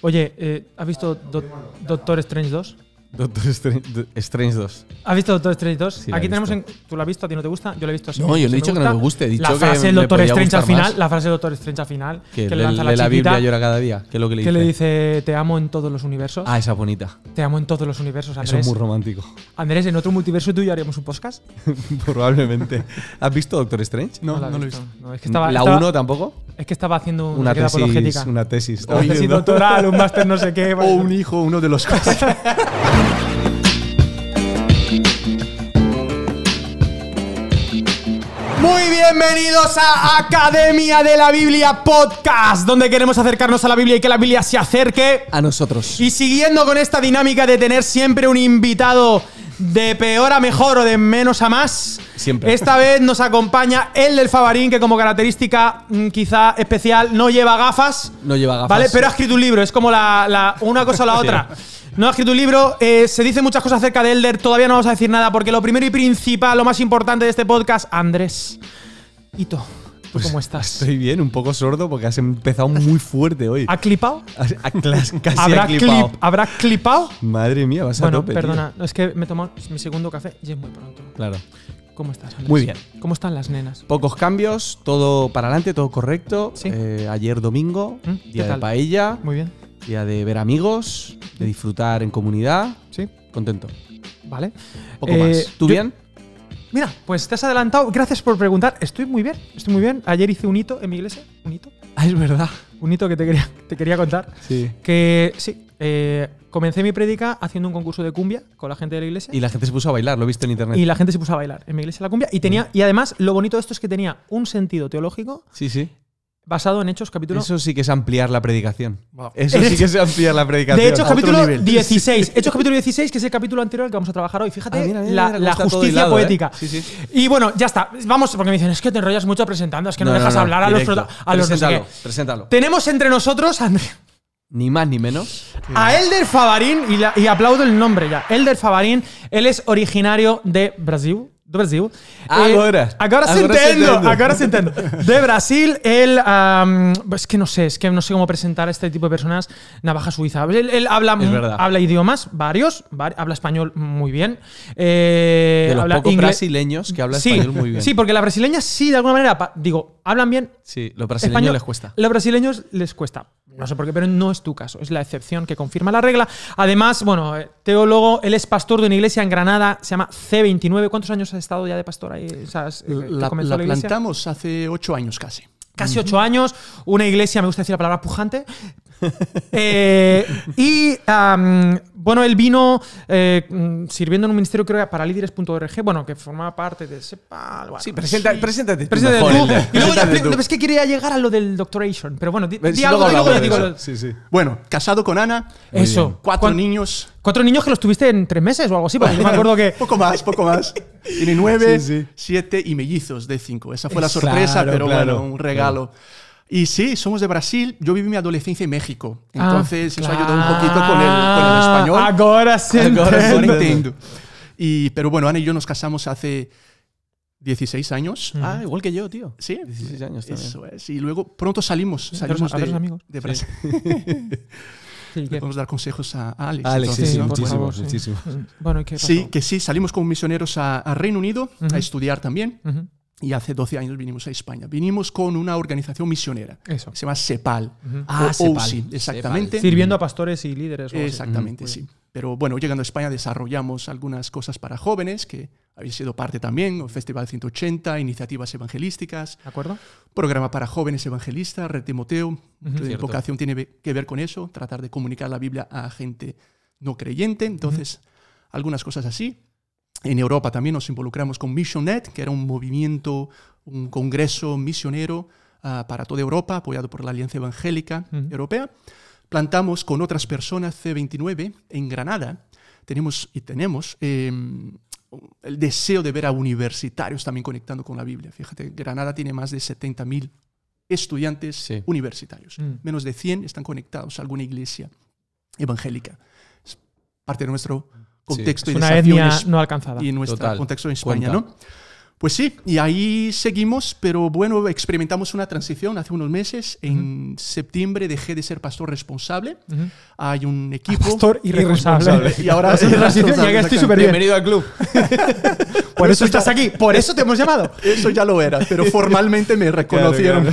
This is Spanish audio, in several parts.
Oye, eh, ¿has visto Doctor Strange 2? Doctor Strange, 2. ¿Has visto Doctor Strange 2? Sí, Aquí tenemos. ¿Tú lo has visto? ¿A ti no te gusta? Yo lo he visto así. No, yo no he dicho que no me guste. He la frase del Doctor Strange al final. La frase del Doctor Strange al final. Que, le, lanza la, la chiquita, Biblia llora cada día. Que es lo que le dice. le dice: Te amo en todos los universos. Ah, esa bonita. Te amo en todos los universos, Eso es muy romántico. Andrés, en otro multiverso tú y yo haríamos un podcast. Probablemente. ¿Has visto Doctor Strange? No, no, lo he visto. ¿La 1 tampoco? Es que estaba haciendo una, tesis Una tesis. Una tesis doctoral, un máster no sé qué. O un hijo, uno de los Muy bienvenidos a Academia de la Biblia Podcast, donde queremos acercarnos a la Biblia y que la Biblia se acerque a nosotros. Y siguiendo con esta dinámica de tener siempre un invitado de peor a mejor o de menos a más. Esta vez nos acompaña el del Favarín, que como característica mm, quizá especial no lleva gafas. No lleva gafas. ¿Vale? Pero ha escrito un libro, es como la, una cosa o la otra. No ha escrito un libro, eh, se dice muchas cosas acerca de Elder, todavía no vamos a decir nada, porque lo primero y principal, lo más importante de este podcast, Andrés. Hito ¿Tú pues cómo estás? Estoy bien, un poco sordo porque has empezado muy fuerte hoy. ¿Ha clipado? ¿Habrá, clipado. ¿Habrá clipado? Madre mía, vas a tope, perdona, es que me tomo mi segundo café y es muy pronto. Claro. ¿Cómo estás, Muy bien. ¿Cómo están las nenas? Pocos cambios, todo para adelante, todo correcto. Eh, ayer domingo, ¿Mm? día de paella. Muy bien. Día de ver amigos, de disfrutar en comunidad. Sí. Contento. Vale. Eh, ¿Tú bien? Mira, pues te has adelantado. Gracias por preguntar. Estoy muy bien, estoy muy bien. Ayer hice un hito en mi iglesia. ¿Un hito? Ah, es verdad. Un hito que te quería, te quería contar. Sí. Que sí, eh, comencé mi prédica haciendo un concurso de cumbia con la gente de la iglesia. Y la gente se puso a bailar, lo he visto en internet. Y la gente se puso a bailar en mi iglesia la cumbia. Y, tenía, mm. y además, lo bonito de esto es que tenía un sentido teológico. Sí, sí basado en Hechos capítulo... Eso sí que es ampliar la predicación. Eso sí que es ampliar la predicación. De Hechos capítulo 16. Hechos capítulo 16, que es el capítulo anterior al que vamos a trabajar hoy. Fíjate, ah, la, justicia ¿eh? poética. Y bueno, ya está. Vamos, porque me dicen, es que te enrollas mucho presentando, es que no, dejas hablar a los... A preséntalo, preséntalo. Tenemos entre nosotros, Ni más ni menos. A Elder Favarín, y, y aplaudo el nombre ya. Elder Favarín, él es originario de Brasil. ¿De Brasil. Ah, eh, ¡Ahora! Ah, ¡Ahora se De Brasil, él... es que no sé, es que no sé cómo presentar a este tipo de personas. Navaja Suiza. Él, habla, habla idiomas, varios, habla español muy bien. Eh, de los habla brasileños que habla español muy bien. Sí, porque las brasileñas sí, de alguna manera, digo, hablan bien. Sí, los brasileños les cuesta. Los brasileños les cuesta no sé por qué, pero no es tu caso, es la excepción que confirma la regla. Además, bueno, eh, teólogo, él es pastor de una iglesia en Granada, se llama C29. ¿Cuántos años has estado ya de pastor ahí? Eh, la, plantamos hace ocho años casi casi ocho años, una iglesia, me gusta decir la palabra pujante. Eh, y bueno, él vino eh, mm, sirviendo en un ministerio, creo, para líderes.org, bueno, que formaba parte de SEPA. sí, preséntate. Preséntate tú. es que quería llegar a lo del doctoration, pero bueno, di, algo, luego le digo. Sí, sí. Bueno, casado con Ana. Eso. Cuatro niños. Cuatro niños que los tuviste en tres meses o algo así, porque me acuerdo que. Poco más, poco más. Tiene nueve, siete y mellizos de cinco. Esa fue la sorpresa, pero bueno, un regalo. Y sí, somos de Brasil. Yo viví mi adolescencia en México. Ah, entonces, eso ayudó un poquito con el, con el español. Ahora sí. Ahora, lo entiendo. pero bueno, Ana y yo nos casamos hace 16 años. Mm. Ah, igual que yo, tío. Sí. 16 años también. Eso es. Y luego pronto salimos. Salimos de, amigos. de Brasil. Sí. Le podemos dar consejos a Alex. Alex, sí, muchísimo, bueno, ¿qué pasó? sí, que sí, salimos como misioneros a, Reino Unido a estudiar también y hace 12 años vinimos a España. Vinimos con una organización misionera. Eso. se llama CEPAL. Ah, exactamente. Sirviendo a pastores y líderes. Exactamente, sí. Pero bueno, llegando a España desarrollamos algunas cosas para jóvenes, que había sido parte también, el Festival 180, iniciativas evangelísticas. ¿De acuerdo? Programa para jóvenes evangelistas, Red Timoteo. la vocación tiene que ver con eso, tratar de comunicar la Biblia a gente no creyente. Entonces, algunas cosas así. En Europa también nos involucramos con Missionnet, que era un movimiento, un congreso misionero ah, para toda Europa, apoyado por la Alianza Evangélica Europea. Plantamos con otras personas C29 en Granada. Tenemos y tenemos em, el deseo de ver a universitarios también conectando con la Biblia. Fíjate, Granada tiene más de 70.000 estudiantes universitarios. Mm. Menos de 100 están conectados a alguna iglesia evangélica. Es parte de nuestro contexto sí. una etnia no alcanzada. Y nuestro contexto en España, ¿no? Pues sí, y ahí seguimos, pero bueno, experimentamos una transición hace unos meses. En septiembre dejé de ser pastor responsable. Hay un ah, equipo. Pastor irresponsable. Y ahora estoy súper bien. Bienvenido al club. por eso, estás aquí, por eso te hemos llamado. Eso ya lo era, pero formalmente me reconocieron.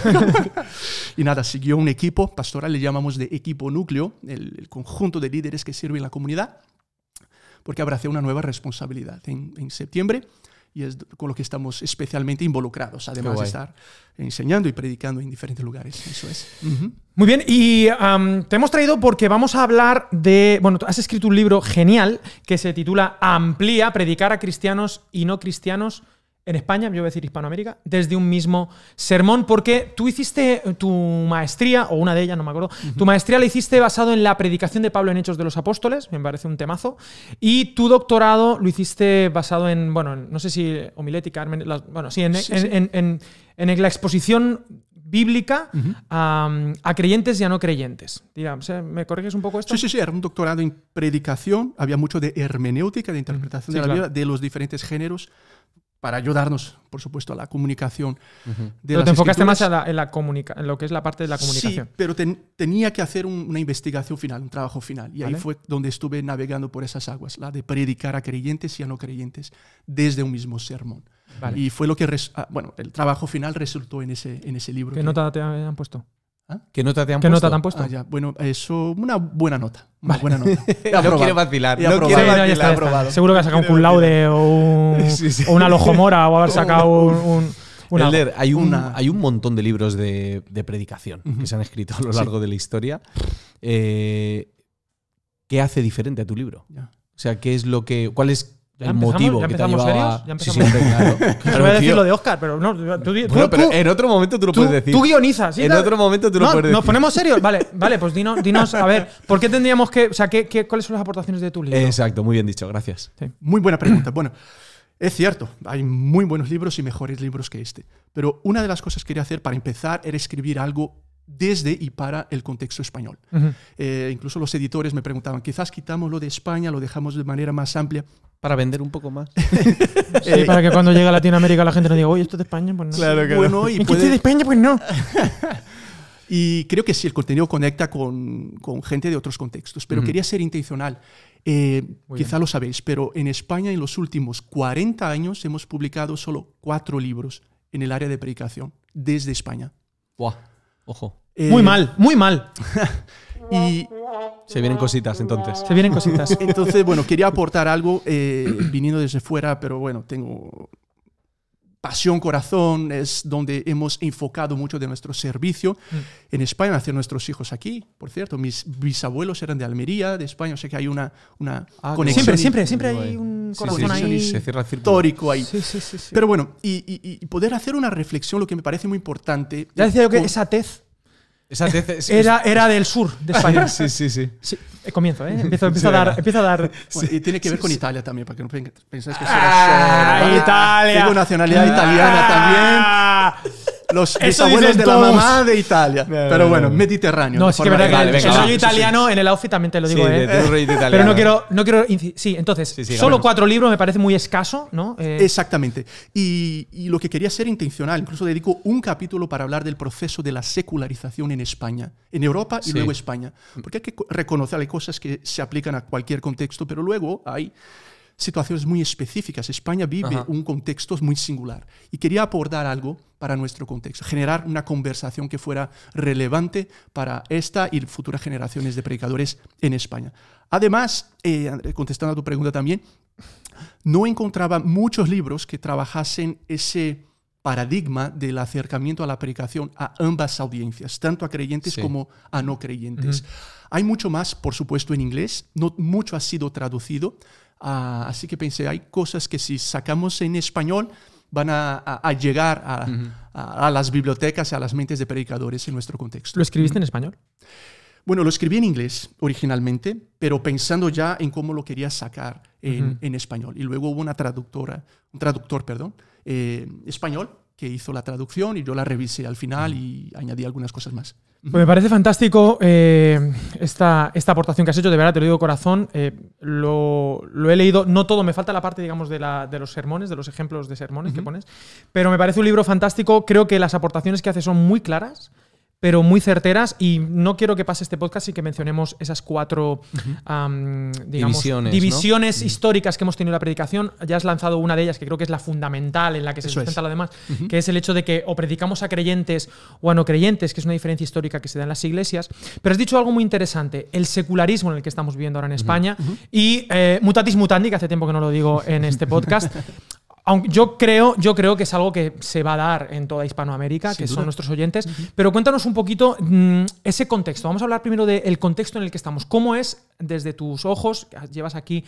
y nada, siguió un equipo pastoral, le llamamos de equipo núcleo, el, conjunto de líderes que sirven en la comunidad porque abracé una nueva responsabilidad en, septiembre y es con lo que estamos especialmente involucrados, además de estar enseñando y predicando en diferentes lugares. Eso es. Muy bien, y te hemos traído porque vamos a hablar de. Bueno, has escrito un libro genial que se titula Amplía, predicar a cristianos y no cristianos en España, yo voy a decir Hispanoamérica, desde un mismo sermón, porque tú hiciste tu maestría, o una de ellas, no me acuerdo, tu maestría la hiciste basado en la predicación de Pablo en Hechos de los Apóstoles, me parece un temazo, y tu doctorado lo hiciste basado en, bueno, no sé si homilética, bueno, sí, en, la exposición bíblica a, creyentes y a no creyentes. Digamos, ¿Me corriges un poco esto? Sí, sí, sí, era un doctorado en predicación, había mucho de hermenéutica, de interpretación de la de los diferentes géneros para ayudarnos, por supuesto, a la comunicación. de pero te enfocaste más la, en, lo que es la parte de la comunicación. Sí, pero tenía que hacer una investigación final, un trabajo final. Y ahí fue donde estuve navegando por esas aguas, la de predicar a creyentes y a no creyentes desde un mismo sermón. Y fue lo que, ah, bueno, el trabajo final resultó en ese, en ese libro. ¿Qué nota te han puesto? ¿Ah? ¿Qué nota te han puesto? Ah, bueno, eso, una buena nota. buena nota. no quiere vacilar. Seguro que ha sacado un laude o, un, o, una lojomora o haber sacado un, hay, un, hay un montón de libros de, predicación que se han escrito a lo largo de la historia. Eh, ¿Qué hace diferente a tu libro? O sea, ¿qué es lo que, cuál es motivo ¿ya que ¿Ya empezamos serios? voy a decir lo de Oscar, pero no. pero en otro momento tú lo puedes decir. Tú guionizas, ¿sí? En otro momento tú lo puedes decir. ¿Nos ponemos serios? Vale, vale, pues dinos, dinos, a ver, ¿por qué tendríamos que. O sea, ¿qué, cuáles son las aportaciones de tu libro? Exacto, muy bien dicho, gracias. Muy buena pregunta. Bueno. Es cierto, hay muy buenos libros y mejores libros que este, pero una de las cosas que quería hacer para empezar era escribir algo desde y para el contexto español. Eh, incluso los editores me preguntaban, quizás quitamos lo de España, lo dejamos de manera más amplia. Para vender un poco más. Eh, para que cuando llegue a Latinoamérica la gente no diga, oye, esto es de España, pues Claro que no. Y de España, pues no. y creo que sí, el contenido conecta con, gente de otros contextos, pero quería ser intencional. Eh, quizá lo sabéis, pero en España en los últimos 40 años hemos publicado solo cuatro libros en el área de predicación desde España. Ojo. Eh, muy mal, muy mal. y se vienen cositas entonces. Se vienen cositas. entonces, bueno, quería aportar algo eh, viniendo desde fuera, pero bueno, tengo pasión corazón, es donde hemos enfocado mucho de nuestro servicio mm. en España, hacia nuestros hijos aquí. Por cierto, mis bisabuelos eran de Almería, de España, o sea que hay una, una ah, conexión. Siempre, siempre, siempre hay un corazón ahí. Se cierra el histórico ahí. Pero bueno, y, y, y, poder hacer una reflexión, lo que me parece muy importante. Ya decía yo que esa tez era, era del sur de España. sí, sí, sí. Eh, comienzo, ¿eh? Empiezo, a dar. a dar y tiene que ver con Italia también, para que no pensáis que será ah, con Italia. Tengo nacionalidad italiana ah, también. los bisabuelos de la mamá de Italia. Pero bueno, mediterráneo. No, que italiano en el outfit también te lo digo, sí, De, ¿eh? Pero no quiero, Sí, entonces, solo cuatro libros me parece muy escaso, ¿no? Eh, Exactamente. Y, lo que quería ser intencional, incluso dedico un capítulo para hablar del proceso de la secularización en España, en Europa y luego España. Porque hay que reconocer hay cosas que se aplican a cualquier contexto, pero luego hay situaciones muy específicas. España vive un contexto muy singular y quería abordar algo para nuestro contexto, generar una conversación que fuera relevante para esta y futuras generaciones de predicadores en España. Además, eh, contestando a tu pregunta también, no encontraba muchos libros que trabajasen ese paradigma del acercamiento a la predicación a ambas audiencias, tanto a creyentes como a no creyentes. Hay mucho más, por supuesto, en inglés, no mucho ha sido traducido, Ah, así que pensé, hay cosas que si sacamos en español van a, llegar a, las bibliotecas, a las mentes de predicadores en nuestro contexto. ¿Lo escribiste en español? Bueno, lo escribí en inglés originalmente, pero pensando ya en cómo lo quería sacar en, español. Y luego hubo una traductora, un traductor, perdón, eh, español que hizo la traducción y yo la revisé al final y añadí algunas cosas más. Pues me parece fantástico eh, esta, aportación que has hecho, de verdad te lo digo corazón. Eh, lo, he leído, no todo, me falta la parte, digamos, de, la, de los sermones, de los ejemplos de sermones que pones, pero me parece un libro fantástico. Creo que las aportaciones que hace son muy claras pero muy certeras y no quiero que pase este podcast sin que mencionemos esas cuatro divisiones, históricas que hemos tenido en la predicación. Ya has lanzado una de ellas que creo que es la fundamental en la que se sustenta lo demás, que es el hecho de que o predicamos a creyentes o a no creyentes, que es una diferencia histórica que se da en las iglesias. Pero has dicho algo muy interesante, el secularismo en el que estamos viviendo ahora en España y eh, mutatis mutandi, que hace tiempo que no lo digo en este podcast. Aunque yo creo, yo creo que es algo que se va a dar en toda Hispanoamérica, que son nuestros oyentes. Pero cuéntanos un poquito mm, ese contexto. Vamos a hablar primero del contexto en el que estamos. ¿Cómo es desde tus ojos? Llevas aquí,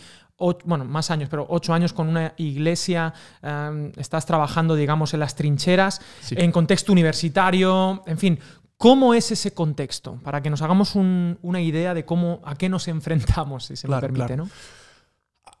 bueno, más años, pero ocho años con una iglesia. Em, estás trabajando, digamos, en las trincheras, en contexto universitario, en fin. ¿Cómo es ese contexto? Para que nos hagamos una idea de cómo, a qué nos enfrentamos, si se me permite, ¿no?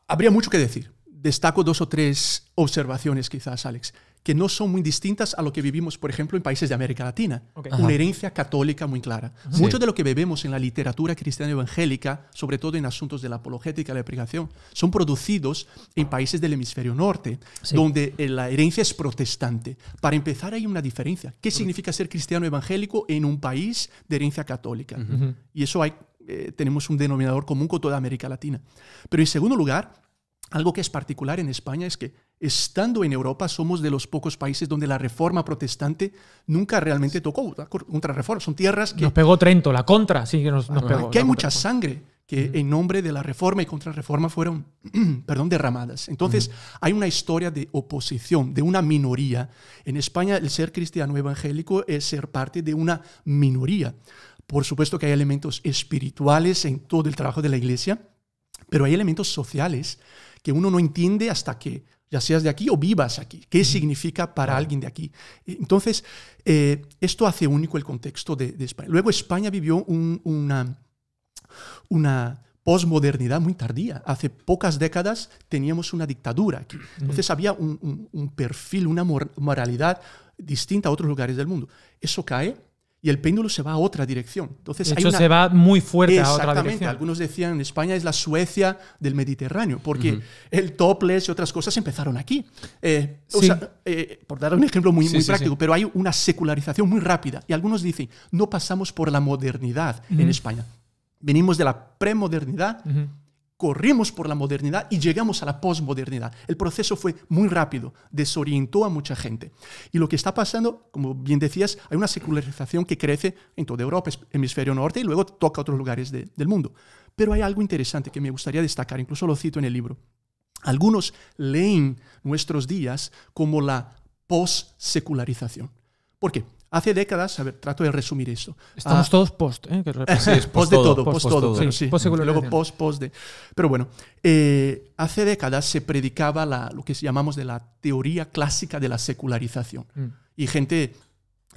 Habría mucho que decir destaco dos o tres observaciones quizás, Alex, que no son muy distintas a lo que vivimos, por ejemplo, en países de América Latina. Una herencia católica muy clara. Mucho de lo que bebemos en la literatura cristiana evangélica, sobre todo en asuntos de la apologética, la pregación, son producidos en países del hemisferio norte, donde eh, la herencia es protestante. Para empezar, hay una diferencia. ¿Qué significa ser cristiano evangélico en un país de herencia católica? Y eso hay, eh, tenemos un denominador común con toda América Latina. Pero en segundo lugar, algo que es particular en España es que, estando en Europa, somos de los pocos países donde la reforma protestante nunca realmente tocó reforma Son tierras que. Nos pegó Trento, la contra, sí, que nos, ah, pegó. Que hay mucha sangre que en nombre de la reforma y contrarreforma fueron perdón, derramadas. Entonces, hay una historia de oposición, de una minoría. En España, el ser cristiano evangélico es ser parte de una minoría. Por supuesto que hay elementos espirituales en todo el trabajo de la iglesia, pero hay elementos sociales que uno no entiende hasta que ya seas de aquí o vivas aquí. ¿Qué significa para alguien de aquí? Eh, entonces, eh, esto hace único el contexto de, España. Luego España vivió una, una posmodernidad muy tardía. Hace pocas décadas teníamos una dictadura aquí. Entonces había un perfil, una moralidad distinta a otros lugares del mundo. Eso cae y el péndulo se va a otra dirección. Entonces, de hecho, se va muy fuerte a otra dirección. Algunos decían, en España es la Suecia del Mediterráneo, porque el topless y otras cosas empezaron aquí. Eh, eh, por dar un ejemplo muy, práctico, pero hay una secularización muy rápida. Y algunos dicen, no pasamos por la modernidad en España. Venimos de la premodernidad corrimos por la modernidad y llegamos a la posmodernidad. El proceso fue muy rápido, desorientó a mucha gente. Y lo que está pasando, como bien decías, hay una secularización que crece en toda Europa, hemisferio norte, y luego toca otros lugares del mundo. Pero hay algo interesante que me gustaría destacar, incluso lo cito en el libro. Algunos leen nuestros días como la possecularización. ¿Por qué? Hace décadas, a ver, trato de resumir eso. Estamos ah, todos post, ¿eh? post, de todo, post, todo, sí, luego post, post de. Pero bueno, eh, hace décadas se predicaba lo que llamamos de la teoría clásica de la secularización. Mm. Y gente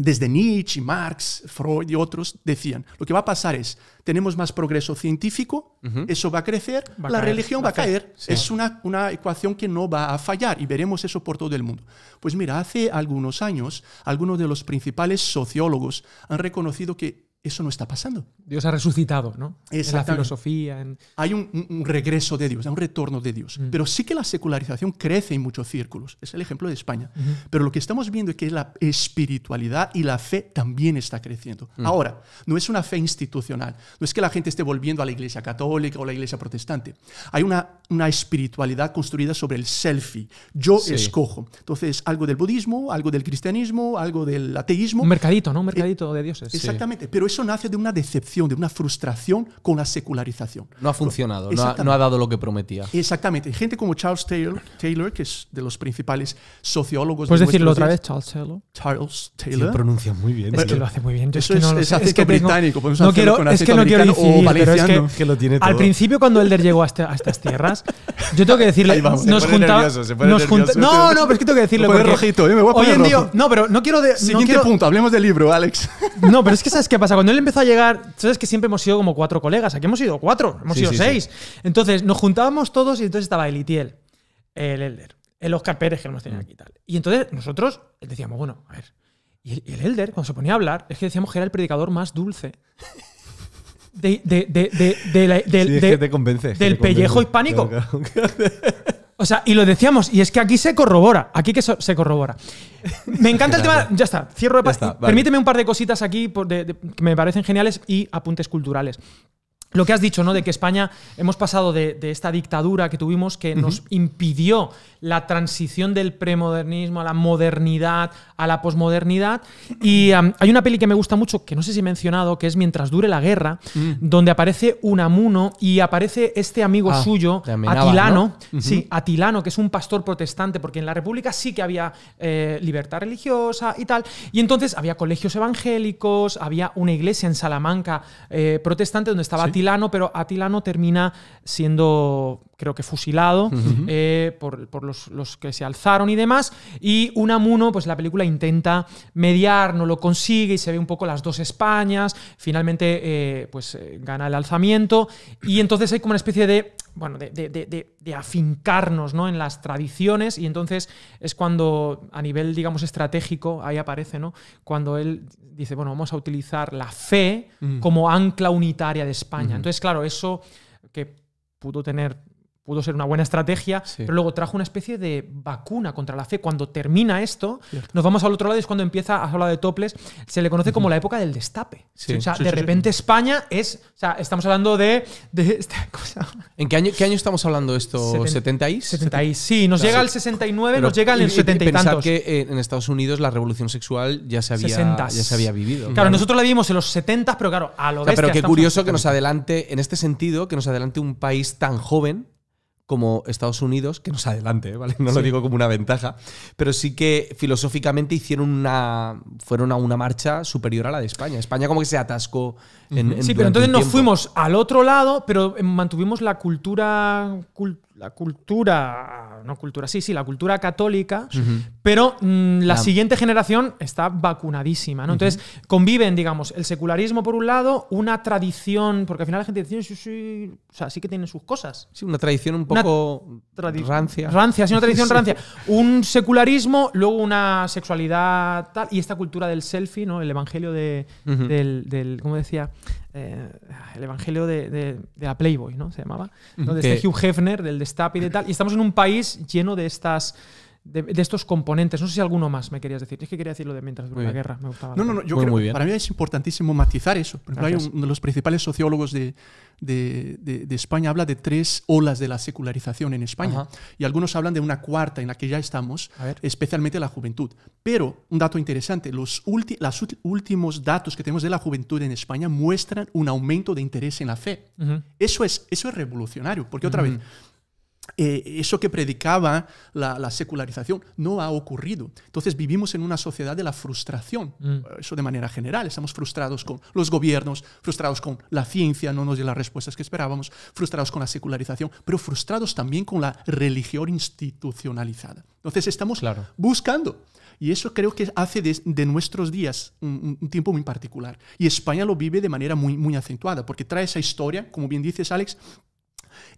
desde Nietzsche, Marx, Freud y otros decían, lo que va a pasar es, tenemos más progreso científico, eso va a crecer, la religión va a caer. Es una, una, ecuación que no va a fallar y veremos eso por todo el mundo. Pues mira, hace algunos años, algunos de los principales sociólogos han reconocido que eso no está pasando. Dios ha resucitado, ¿no? En la filosofía. Hay un, regreso de Dios, un retorno de Dios. Mm. Pero sí que la secularización crece en muchos círculos. Es el ejemplo de España. Pero lo que estamos viendo es que la espiritualidad y la fe también está creciendo. Mm. Ahora, no es una fe institucional. No es que la gente esté volviendo a la iglesia católica o la iglesia protestante. Hay una, una espiritualidad construida sobre el selfie. Yo escojo. Entonces, algo del budismo, algo del cristianismo, algo del ateísmo. Un mercadito, ¿no? Eh, mercadito de dioses. Exactamente. Pero eso nace de una decepción, de una frustración con la secularización. No ha funcionado, no ha, dado lo que prometía. Exactamente. Gente como Charles Taylor, Taylor que es de los principales sociólogos. ¿Puedes decirlo otra vez, Charles Taylor? Charles Taylor. Se pronuncia muy bien. Es que lo hace muy bien. es, que no es, es que británico. no quiero, es que no quiero decir, pero es que, lo tiene al principio cuando Elder llegó a, estas tierras, yo tengo que decirle, vamos, nos juntaba... no, no, pero es que tengo que decirle... rojito, eh, hoy en día, no, pero no quiero... De, Siguiente punto, hablemos del libro, Alex. No, pero es que ¿sabes qué pasa? cuando él empezó a llegar, sabes que siempre hemos sido como cuatro colegas. Aquí hemos sido cuatro, hemos sido seis. Entonces nos juntábamos todos y entonces estaba el Itiel, el Elder, el Oscar Pérez que nos tenido mm. aquí y tal. Y entonces nosotros decíamos, bueno, a ver. Y el, Elder, cuando se ponía a hablar, es que decíamos que era el predicador más dulce. de, de, de, del, del pellejo hispánico. O sea, y lo decíamos, y es que aquí se corrobora, aquí que se corrobora. Me encanta el tema, ya está, cierro de pasta. Permíteme un par de cositas aquí que me parecen geniales y apuntes culturales lo que has dicho, ¿no? De que España hemos pasado de, esta dictadura que tuvimos que nos impidió la transición del premodernismo a la modernidad, a la posmodernidad. Y hay una peli que me gusta mucho, que no sé si he mencionado, que es Mientras dure la guerra, mm. donde aparece un amuno y aparece este amigo ah, suyo, Atilano. Sí, Atilano, que es un pastor protestante, porque en la República sí que había eh, libertad religiosa y tal. Y entonces había colegios evangélicos, había una iglesia en Salamanca eh, protestante donde estaba Atilano pero Atilano termina siendo creo que fusilado, eh, por, los, que se alzaron y demás. Y Unamuno, pues la película intenta mediar, no lo consigue y se ve un poco las dos Españas. Finalmente, eh, pues eh, gana el alzamiento. Y entonces hay como una especie de bueno, de, afincarnos ¿no? en las tradiciones y entonces es cuando a nivel, digamos, estratégico, ahí aparece, ¿no? Cuando él dice, bueno, vamos a utilizar la fe como ancla unitaria de España. Entonces, claro, eso que pudo tener pudo ser una buena estrategia, pero luego trajo una especie de vacuna contra la fe. Cuando termina esto, nos vamos al otro lado y es cuando empieza, a hablar de toples, se le conoce como la época del destape. O sea, de repente España es, o sea, estamos hablando de, esta cosa. ¿En qué año, qué año estamos hablando esto? ¿70 70 sí, nos llega el 69, nos llega en el 70 y, y que eh, en Estados Unidos la revolución sexual ya se había, ya se había vivido. Claro, nosotros la vivimos en los 70, pero claro, a lo o Pero qué curioso que nos adelante, en este sentido, que nos adelante un país tan joven como Estados Unidos, que nos adelante, ¿eh? No lo digo como una ventaja, pero sí que filosóficamente hicieron una, fueron a una marcha superior a la de España. España como que se atascó en... sí, pero entonces nos fuimos al otro lado, pero mantuvimos la cultura la cultura, no cultura, sí, sí, la cultura católica, pero mm, la siguiente generación está vacunadísima, ¿no? Entonces conviven, digamos, el secularismo por un lado, una tradición, porque al final la gente dice, sí, sí, o sea, sí que tienen sus cosas. Sí, una tradición un poco rancia. Rancia, sí, una tradición rancia. Un secularismo, luego una sexualidad tal, y esta cultura del selfie, ¿no? El evangelio de, del, del, ¿cómo decía? Eh, el Evangelio de, la Playboy, ¿no? Se llamaba. De Hugh Hefner, del destap y de tal. Y estamos en un país lleno de estas de, estos componentes. No sé si alguno más me querías decir. Es que quería decirlo de mientras dura la guerra. no, no, para mí es importantísimo matizar eso. uno de los principales sociólogos de, de, de, España habla de tres olas de la secularización en España. Y algunos hablan de una cuarta en la que ya estamos, especialmente la juventud. Pero un dato interesante, los últimos datos que tenemos de la juventud en España muestran un aumento de interés en la fe. eso, es, eso es revolucionario, porque otra vez eh, eso que predicaba la, secularización no ha ocurrido. Entonces vivimos en una sociedad de la frustración, mm. eh, eso de manera general. Estamos frustrados con los gobiernos, frustrados con la ciencia, no nos dio las respuestas que esperábamos, frustrados con la secularización, pero frustrados también con la religión institucionalizada. Entonces estamos buscando. Y eso creo que hace de, nuestros días un, tiempo muy particular. Y España lo vive de manera muy, muy acentuada, porque trae esa historia, como bien dices, Alex,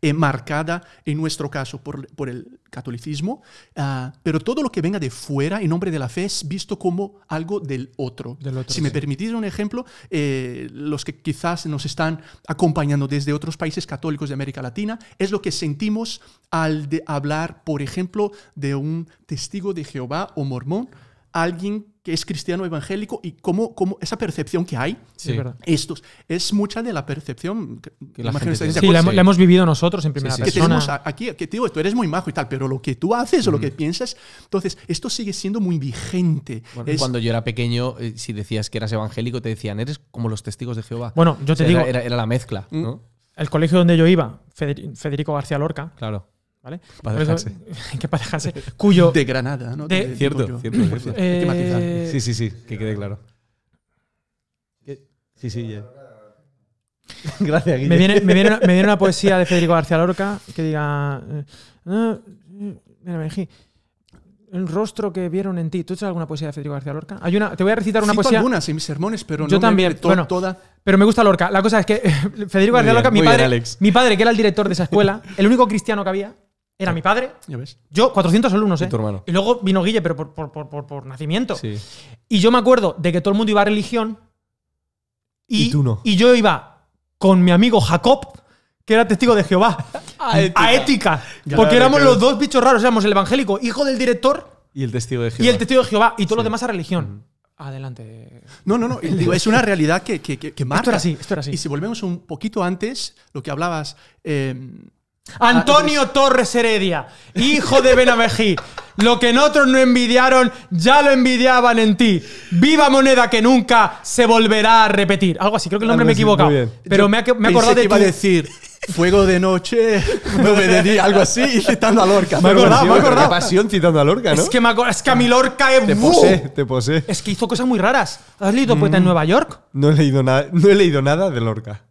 eh, marcada en nuestro caso por, el catolicismo, ah, pero todo lo que venga de fuera en nombre de la fe es visto como algo del otro. si me permitís un ejemplo, eh, los que quizás nos están acompañando desde otros países católicos de América Latina, es lo que sentimos al hablar, por ejemplo, de un testigo de Jehová o mormón alguien que es cristiano evangélico y cómo, cómo esa percepción que hay estos es mucha de la percepción que, la, hemos vivido nosotros en primera persona aquí que digo tú eres muy majo y tal pero lo que tú haces o lo que mm. piensas entonces esto sigue siendo muy vigente cuando yo era pequeño eh, si decías que eras evangélico te decían eres como los testigos de Jehová bueno yo te digo era, la mezcla mm. el colegio donde yo iba Federico García Lorca claro ¿Vale? Para dejarse. que para dejarse. Cuyo. De Granada, ¿no? De, cierto, cierto. Eh, que matizar. Sí, sí, sí, que quede claro. Sí, sí, ya. Gracias, Guille. Me viene, me, viene una, me viene, una, poesía de Federico García Lorca que diga. Eh, me dijiste. el rostro que vieron en ti. ¿Tú hecho alguna poesía de Federico García Lorca? Hay una, te voy a recitar una poesía. algunas en mis sermones, pero Yo no también, bueno, toda. Pero me gusta Lorca. La cosa es que Federico García Lorca, mi, padre, mi padre, que era el director de esa escuela, el único cristiano que había, era mi padre. Ya ves. Yo, 400 alumnos, ¿eh? Y luego vino Guille, pero por, nacimiento. Sí. Y yo me acuerdo de que todo el mundo iba a religión. Y, yo iba con mi amigo Jacob, que era testigo de Jehová. a ética. porque éramos los dos bichos raros. Éramos el evangélico, hijo del director. Y el testigo de Jehová. Y el testigo de Jehová. Y todos los demás a religión. Adelante. No, no, no. es una realidad que, que, marca. Esto era así, Y si volvemos un poquito antes, lo que hablabas. Eh, Ah, Antonio Torres Heredia, hijo de Benavejí. Lo que en otros no envidiaron, ya lo envidiaban en ti. Viva moneda que nunca se volverá a repetir. Algo así, creo que el nombre me he equivocado. Pero me, he de. Que iba a decir fuego de noche, de algo así, y citando a Lorca. Me he me he pasión citando a Lorca, ¿no? Es que, me que a mi Lorca es. Te posee, te Es que hizo cosas muy raras. ¿Has leído mm. Poeta en Nueva York? No he leído, nada, no he leído nada de Lorca.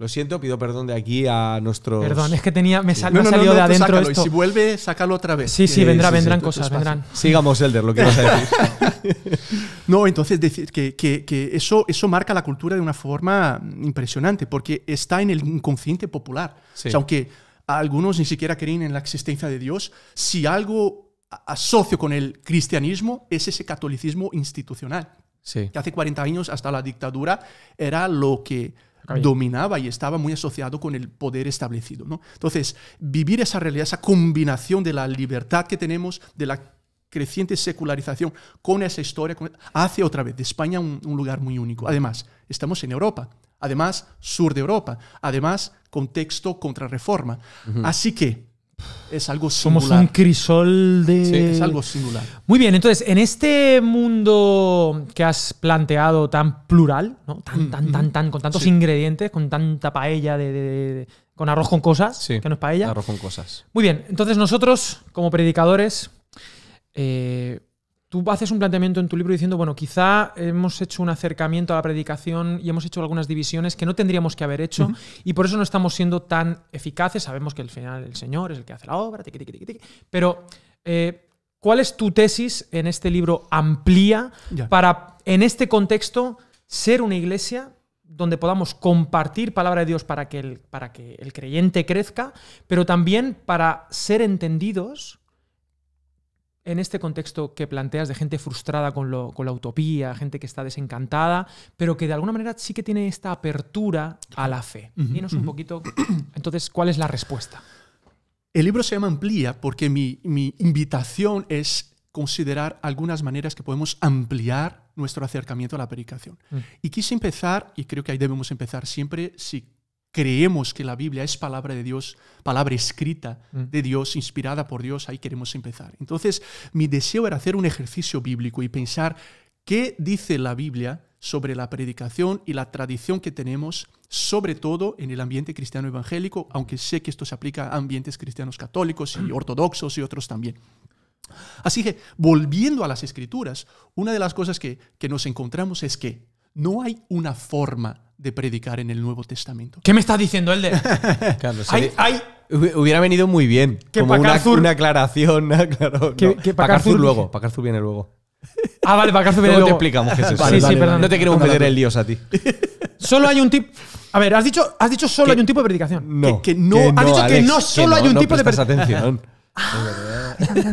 Lo siento, pido perdón de aquí a nuestros. Perdón, es que tenía, me, sal, salido de adentro. si vuelve, sácalo otra vez. Sí, sí, vendrá, vendrán cosas, vendrán. Sigamos, Elder, lo que vas a decir. no, entonces decir que, eso, eso marca la cultura de una forma impresionante, porque está en el inconsciente popular. aunque algunos ni siquiera creen en la existencia de Dios, si algo asocio con el cristianismo es ese catolicismo institucional. Que hace 40 años, hasta la dictadura, era lo que dominaba y estaba muy asociado con el poder establecido. ¿no? Entonces, vivir esa realidad, esa combinación de la libertad que tenemos, de la creciente secularización con esa historia, hace otra vez de España un, lugar muy único. Además, estamos en Europa, además, sur de Europa, además, contexto contrarreforma. Así que es algo singular. Somos un crisol de... Sí, es algo singular. Muy bien, entonces, en este mundo que has planteado tan plural, ¿no? tan, mm, tan, mm-hmm. tan, tan, con tantos ingredientes, con tanta paella de, con arroz con cosas, que no es paella. Arroz con cosas. Muy bien, entonces nosotros, como predicadores, eh, Tú haces un planteamiento en tu libro diciendo, bueno, quizá hemos hecho un acercamiento a la predicación y hemos hecho algunas divisiones que no tendríamos que haber hecho y por eso no estamos siendo tan eficaces. Sabemos que al final el Señor es el que hace la obra, tiqui, tiqui, tiqui, pero eh, ¿cuál es tu tesis en este libro amplía para, en este contexto, ser una iglesia donde podamos compartir palabra de Dios para que el, para que el creyente crezca, pero también para ser entendidos? en este contexto que planteas de gente frustrada con, la utopía, gente que está desencantada, pero que de alguna manera sí que tiene esta apertura a la fe? Dinos un poquito, entonces, ¿cuál es la respuesta? El libro se llama Amplía porque mi, invitación es considerar algunas maneras que podemos ampliar nuestro acercamiento a la predicación. Mm. Y quise empezar, y creo que ahí debemos empezar siempre, si creemos que la Biblia es palabra de Dios, palabra escrita mm. de Dios, inspirada por Dios, ahí queremos empezar. Entonces, mi deseo era hacer un ejercicio bíblico y pensar qué dice la Biblia sobre la predicación y la tradición que tenemos, sobre todo en el ambiente cristiano evangélico, aunque sé que esto se aplica a ambientes cristianos católicos y ortodoxos y otros también. Así que, volviendo a las escrituras, una de las cosas que, que nos encontramos es que no hay una forma de predicar en el Nuevo Testamento. ¿Qué me está diciendo el de? Claro, eh, hubiera venido muy bien. Que como una, una, aclaración. claro. ¿Qué, no. luego. viene luego. Ah, vale, Pacarzur viene luego. te explicamos, sí, sí, perdón. No te queremos meter el lío a ti. Solo hay un tipo. A ver, has dicho, has dicho solo hay un tipo de predicación. No. Que, no, has dicho que no solo hay un tipo de predicación. atención. Ah.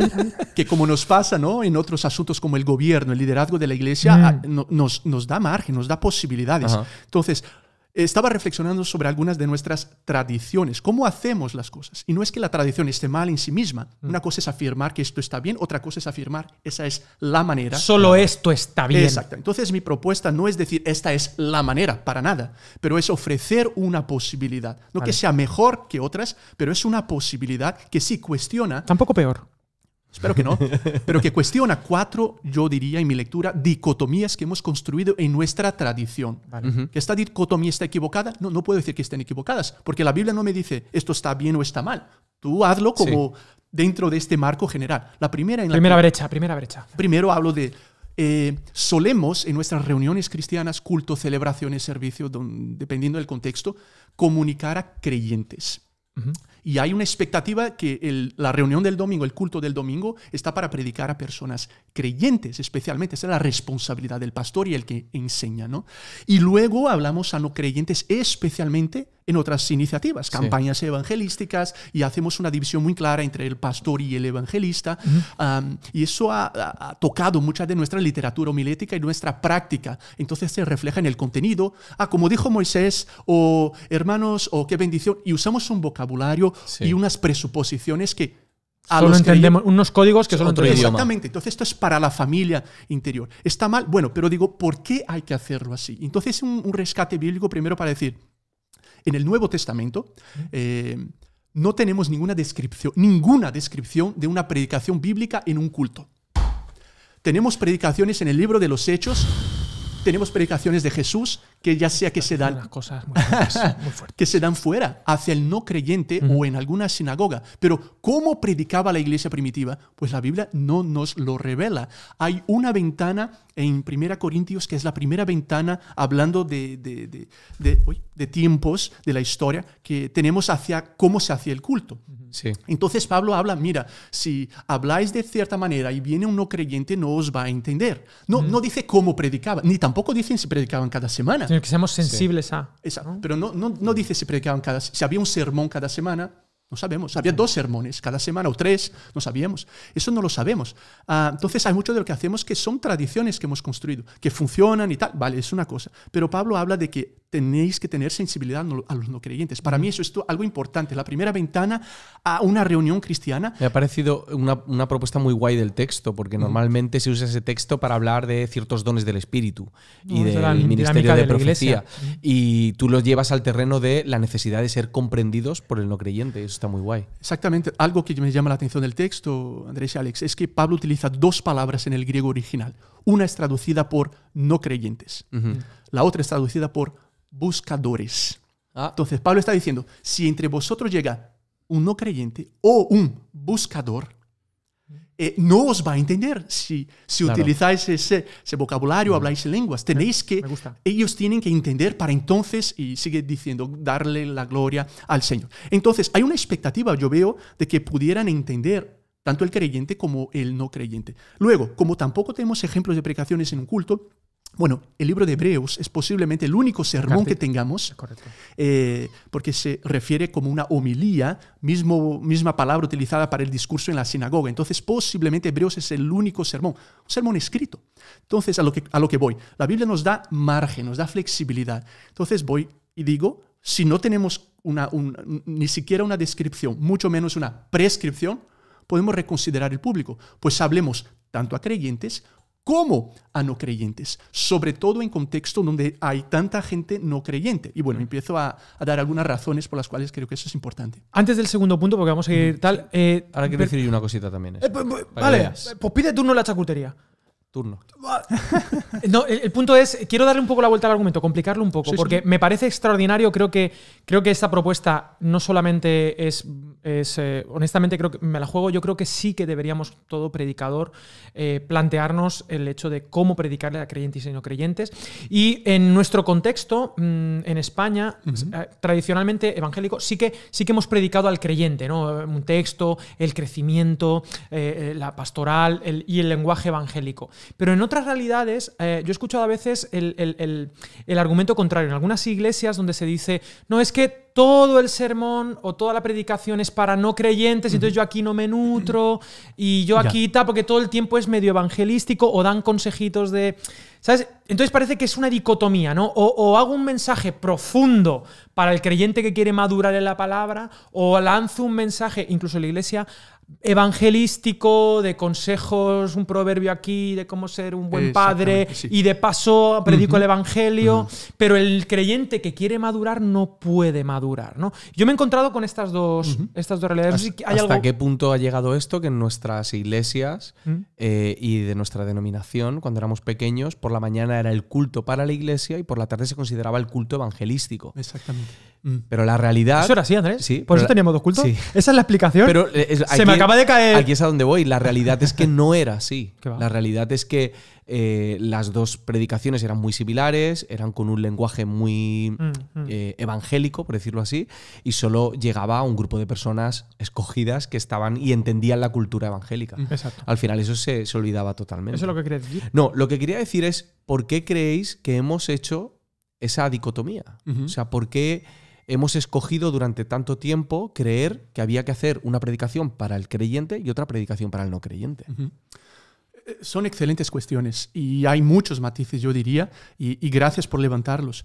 que como nos pasa ¿no? en otros asuntos como el gobierno, el liderazgo de la iglesia, mm. ah, nos, da margen, nos da posibilidades. Entonces, estaba reflexionando sobre algunas de nuestras tradiciones, cómo hacemos las cosas. Y no es que la tradición esté mal en sí misma. Mm. Una cosa es afirmar que esto está bien, otra cosa es afirmar esa es la manera. Solo esto está bien. Exacto. Entonces mi propuesta no es decir esta es la manera, para nada, pero es ofrecer una posibilidad. No que sea mejor que otras, pero es una posibilidad que sí cuestiona. Tampoco peor espero que no, pero que cuestiona cuatro, yo diría en mi lectura, dicotomías que hemos construido en nuestra tradición. ¿Que esta dicotomía está equivocada? No, no puedo decir que estén equivocadas, porque la Biblia no me dice esto está bien o está mal. Tú hazlo como dentro de este marco general. La primera en la Primera brecha, primera brecha. Primero hablo de eh, solemos en nuestras reuniones cristianas, culto, celebraciones, servicio, dependiendo del contexto, comunicar a creyentes. Uh y hay una expectativa que la reunión del domingo, el culto del domingo, está para predicar a personas creyentes, especialmente. Esa es la responsabilidad del pastor y el que enseña, ¿no? Y luego hablamos a no creyentes, especialmente en otras iniciativas, campañas evangelísticas, y hacemos una división muy clara entre el pastor y el evangelista. y eso ha, tocado mucha de nuestra literatura homilética y nuestra práctica. Entonces se refleja en el contenido. Ah, como dijo Moisés, o oh, hermanos, o oh, qué bendición. Y usamos un vocabulario y unas presuposiciones que a solo entendemos unos códigos que son otro Exactamente. Entonces esto es para la familia interior. Está mal, bueno, pero digo, ¿por qué hay que hacerlo así? Entonces un, un rescate bíblico primero para decir, en el Nuevo Testamento eh, no tenemos ninguna descripción, ninguna descripción de una predicación bíblica en un culto. Tenemos predicaciones en el libro de los Hechos, tenemos predicaciones de Jesús que ya sea que se dan cosas que se dan fuera hacia el no creyente o en alguna sinagoga. Pero cómo predicaba la iglesia primitiva, pues la Biblia no nos lo revela. Hay una ventana en Primera Corintios que es la primera ventana hablando de, de, de, tiempos de la historia que tenemos hacia cómo se hacía el culto. Entonces Pablo habla, mira, si habláis de cierta manera y viene un no creyente no os va a entender. No, no dice cómo predicaba, ni tampoco dicen si predicaban cada semana. Sí que seamos sensibles a. Exacto. Pero no, no, dice si predicaban cada. Si había un sermón cada semana, no sabemos. Había dos sermones cada semana o tres, no sabíamos. Eso no lo sabemos. Ah, entonces hay mucho de lo que hacemos que son tradiciones que hemos construido, que funcionan y tal. Vale, es una cosa. Pero Pablo habla de que tenéis que tener sensibilidad a los no creyentes. Para mí eso es algo importante, la primera ventana a una reunión cristiana. Me ha parecido una, propuesta muy guay del texto, porque normalmente se usa ese texto para hablar de ciertos dones del espíritu y del ministerio de, profecía. Y tú los llevas al terreno de la necesidad de ser comprendidos por el no creyente. Eso está muy guay. Exactamente. Algo que me llama la atención del texto, Andrés y Alex, es que Pablo utiliza dos palabras en el griego original. Una es traducida por no creyentes. La otra es traducida por buscadores. Ah. Entonces Pablo está diciendo, si entre vosotros llega un no creyente o un buscador, mm. eh, no os va a entender si, si utilizáis ese, vocabulario, o mm. habláis lenguas. Tenéis eh, que, ellos tienen que entender para entonces, y sigue diciendo, darle la gloria al Señor. Entonces, hay una expectativa, yo veo, de que pudieran entender tanto el creyente como el no creyente. Luego, como tampoco tenemos ejemplos de predicaciones en un culto, bueno, el libro de Hebreos es posiblemente el único sermón que tengamos, eh, porque se refiere como una homilía, mismo, misma palabra utilizada para el discurso en la sinagoga. Entonces, posiblemente Hebreos es el único sermón, un sermón escrito. Entonces, a lo que, a lo que voy, la Biblia nos da margen, nos da flexibilidad. Entonces, voy y digo, si no tenemos una, ni siquiera una descripción, mucho menos una prescripción, podemos reconsiderar el público, pues hablemos tanto a creyentes ¿Cómo? a no creyentes, sobre todo en contexto donde hay tanta gente no creyente. Y bueno, empiezo a, dar algunas razones por las cuales creo que eso es importante. Antes del segundo punto, porque vamos a ir tal... Eh, Ahora quiero decir una cosita también. Eh, pues, pues, vale, pues pide turno la chacutería. el, punto es, quiero darle un poco la vuelta al argumento, complicarlo un poco, porque me parece extraordinario, creo que, creo que esta propuesta no solamente es, eh, honestamente creo que me la juego, yo creo que sí que deberíamos todo predicador eh, plantearnos el hecho de cómo predicarle a creyentes y no creyentes. Y en nuestro contexto, mm, en España, eh, tradicionalmente evangélico, sí que, sí que hemos predicado al creyente, ¿no? Un texto, el crecimiento, la pastoral y el lenguaje evangélico. Pero en otras realidades, eh, yo he escuchado a veces el, argumento contrario. En algunas iglesias donde se dice, no, es que todo el sermón o toda la predicación es para no creyentes, entonces yo aquí no me nutro y yo aquí está porque todo el tiempo es medio evangelístico o dan consejitos de... ¿Sabes? Entonces parece que es una dicotomía, ¿no? O, o hago un mensaje profundo para el creyente que quiere madurar en la palabra, o lanzo un mensaje, incluso en la iglesia evangelístico, de consejos, un proverbio aquí de cómo ser un buen padre y de paso predico el evangelio, pero el creyente que quiere madurar no puede madurar, ¿no? Yo me he encontrado con estas dos, estas dos realidades. ¿Hasta, qué punto ha llegado esto que en nuestras iglesias eh, y de nuestra denominación, cuando éramos pequeños, por la mañana era el culto para la iglesia y por la tarde se consideraba el culto evangelístico? Exactamente. Mm. Pero la realidad. Eso era así, Andrés. Por eso teníamos dos cultos. Esa es la explicación. Eh, se me acaba de caer. Aquí es a donde voy. La realidad es que no era así. La realidad es que eh, las dos predicaciones eran muy similares, eran con un lenguaje muy mm, mm. Eh, evangélico, por decirlo así, y solo llegaba a un grupo de personas escogidas que estaban y entendían la cultura evangélica. Exacto. Al final eso se, olvidaba totalmente. ¿Eso es lo que quería decir? No, lo que quería decir es por qué creéis que hemos hecho esa dicotomía. O sea, ¿por qué hemos escogido durante tanto tiempo creer que había que hacer una predicación para el creyente y otra predicación para el no creyente. Eh, son excelentes cuestiones y hay muchos matices, yo diría, y, gracias por levantarlos.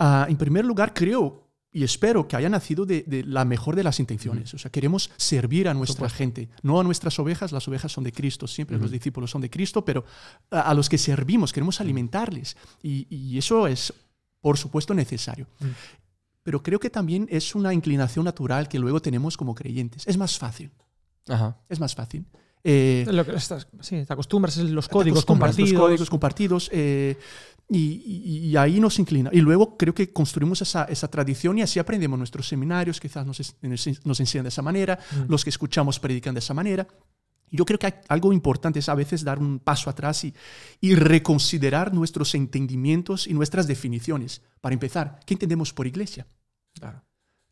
Ah, en primer lugar, creo y espero que haya nacido de, la mejor de las intenciones. O sea, queremos servir a nuestra gente, no a nuestras ovejas, las ovejas son de Cristo, siempre los discípulos son de Cristo, pero a, los que servimos queremos alimentarles y, eso es por supuesto, necesario pero creo que también es una inclinación natural que luego tenemos como creyentes. Es más fácil. Es más fácil. Eh, sí, te acostumbras los códigos compartidos. Los códigos compartidos. y, ahí nos inclina. Y luego creo que construimos esa, tradición y así aprendemos nuestros seminarios, quizás nos, nos enseñan de esa manera, mm. los que escuchamos predican de esa manera. Yo creo que algo importante es a veces dar un paso atrás y, reconsiderar nuestros entendimientos y nuestras definiciones. Para empezar, ¿qué entendemos por iglesia?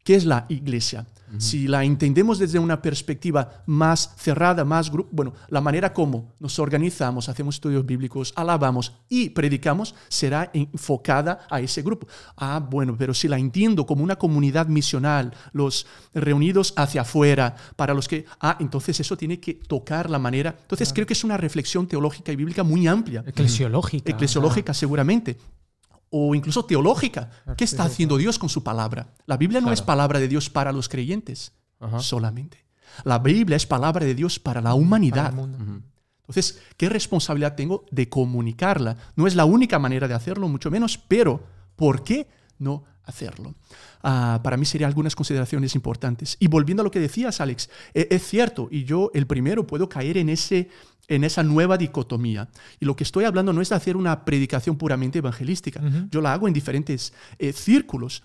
¿Qué es la iglesia? Si la entendemos desde una perspectiva más cerrada, más grupo, bueno, la manera como nos organizamos, hacemos estudios bíblicos, alabamos y predicamos será enfocada a ese grupo. Ah, bueno, pero si la entiendo como una comunidad misional, los reunidos hacia afuera, para los que, ah, entonces eso tiene que tocar la manera. Entonces creo que es una reflexión teológica y bíblica muy amplia. Eclesiológica. Eclesiológica, seguramente o incluso teológica. Ah, ¿Qué está haciendo Dios con su palabra? La Biblia no es palabra de Dios para los creyentes solamente. La Biblia es palabra de Dios para la humanidad. Entonces, ¿qué responsabilidad tengo de comunicarla? No es la única manera de hacerlo, mucho menos, pero ¿por qué no hacerlo? Ah, para mí serían algunas consideraciones importantes. Y volviendo a lo que decías, Alex, e-, es cierto, y yo el primero puedo caer en ese en esa nueva dicotomía. Y lo que estoy hablando no es de hacer una predicación puramente evangelística. Yo la hago en diferentes eh, círculos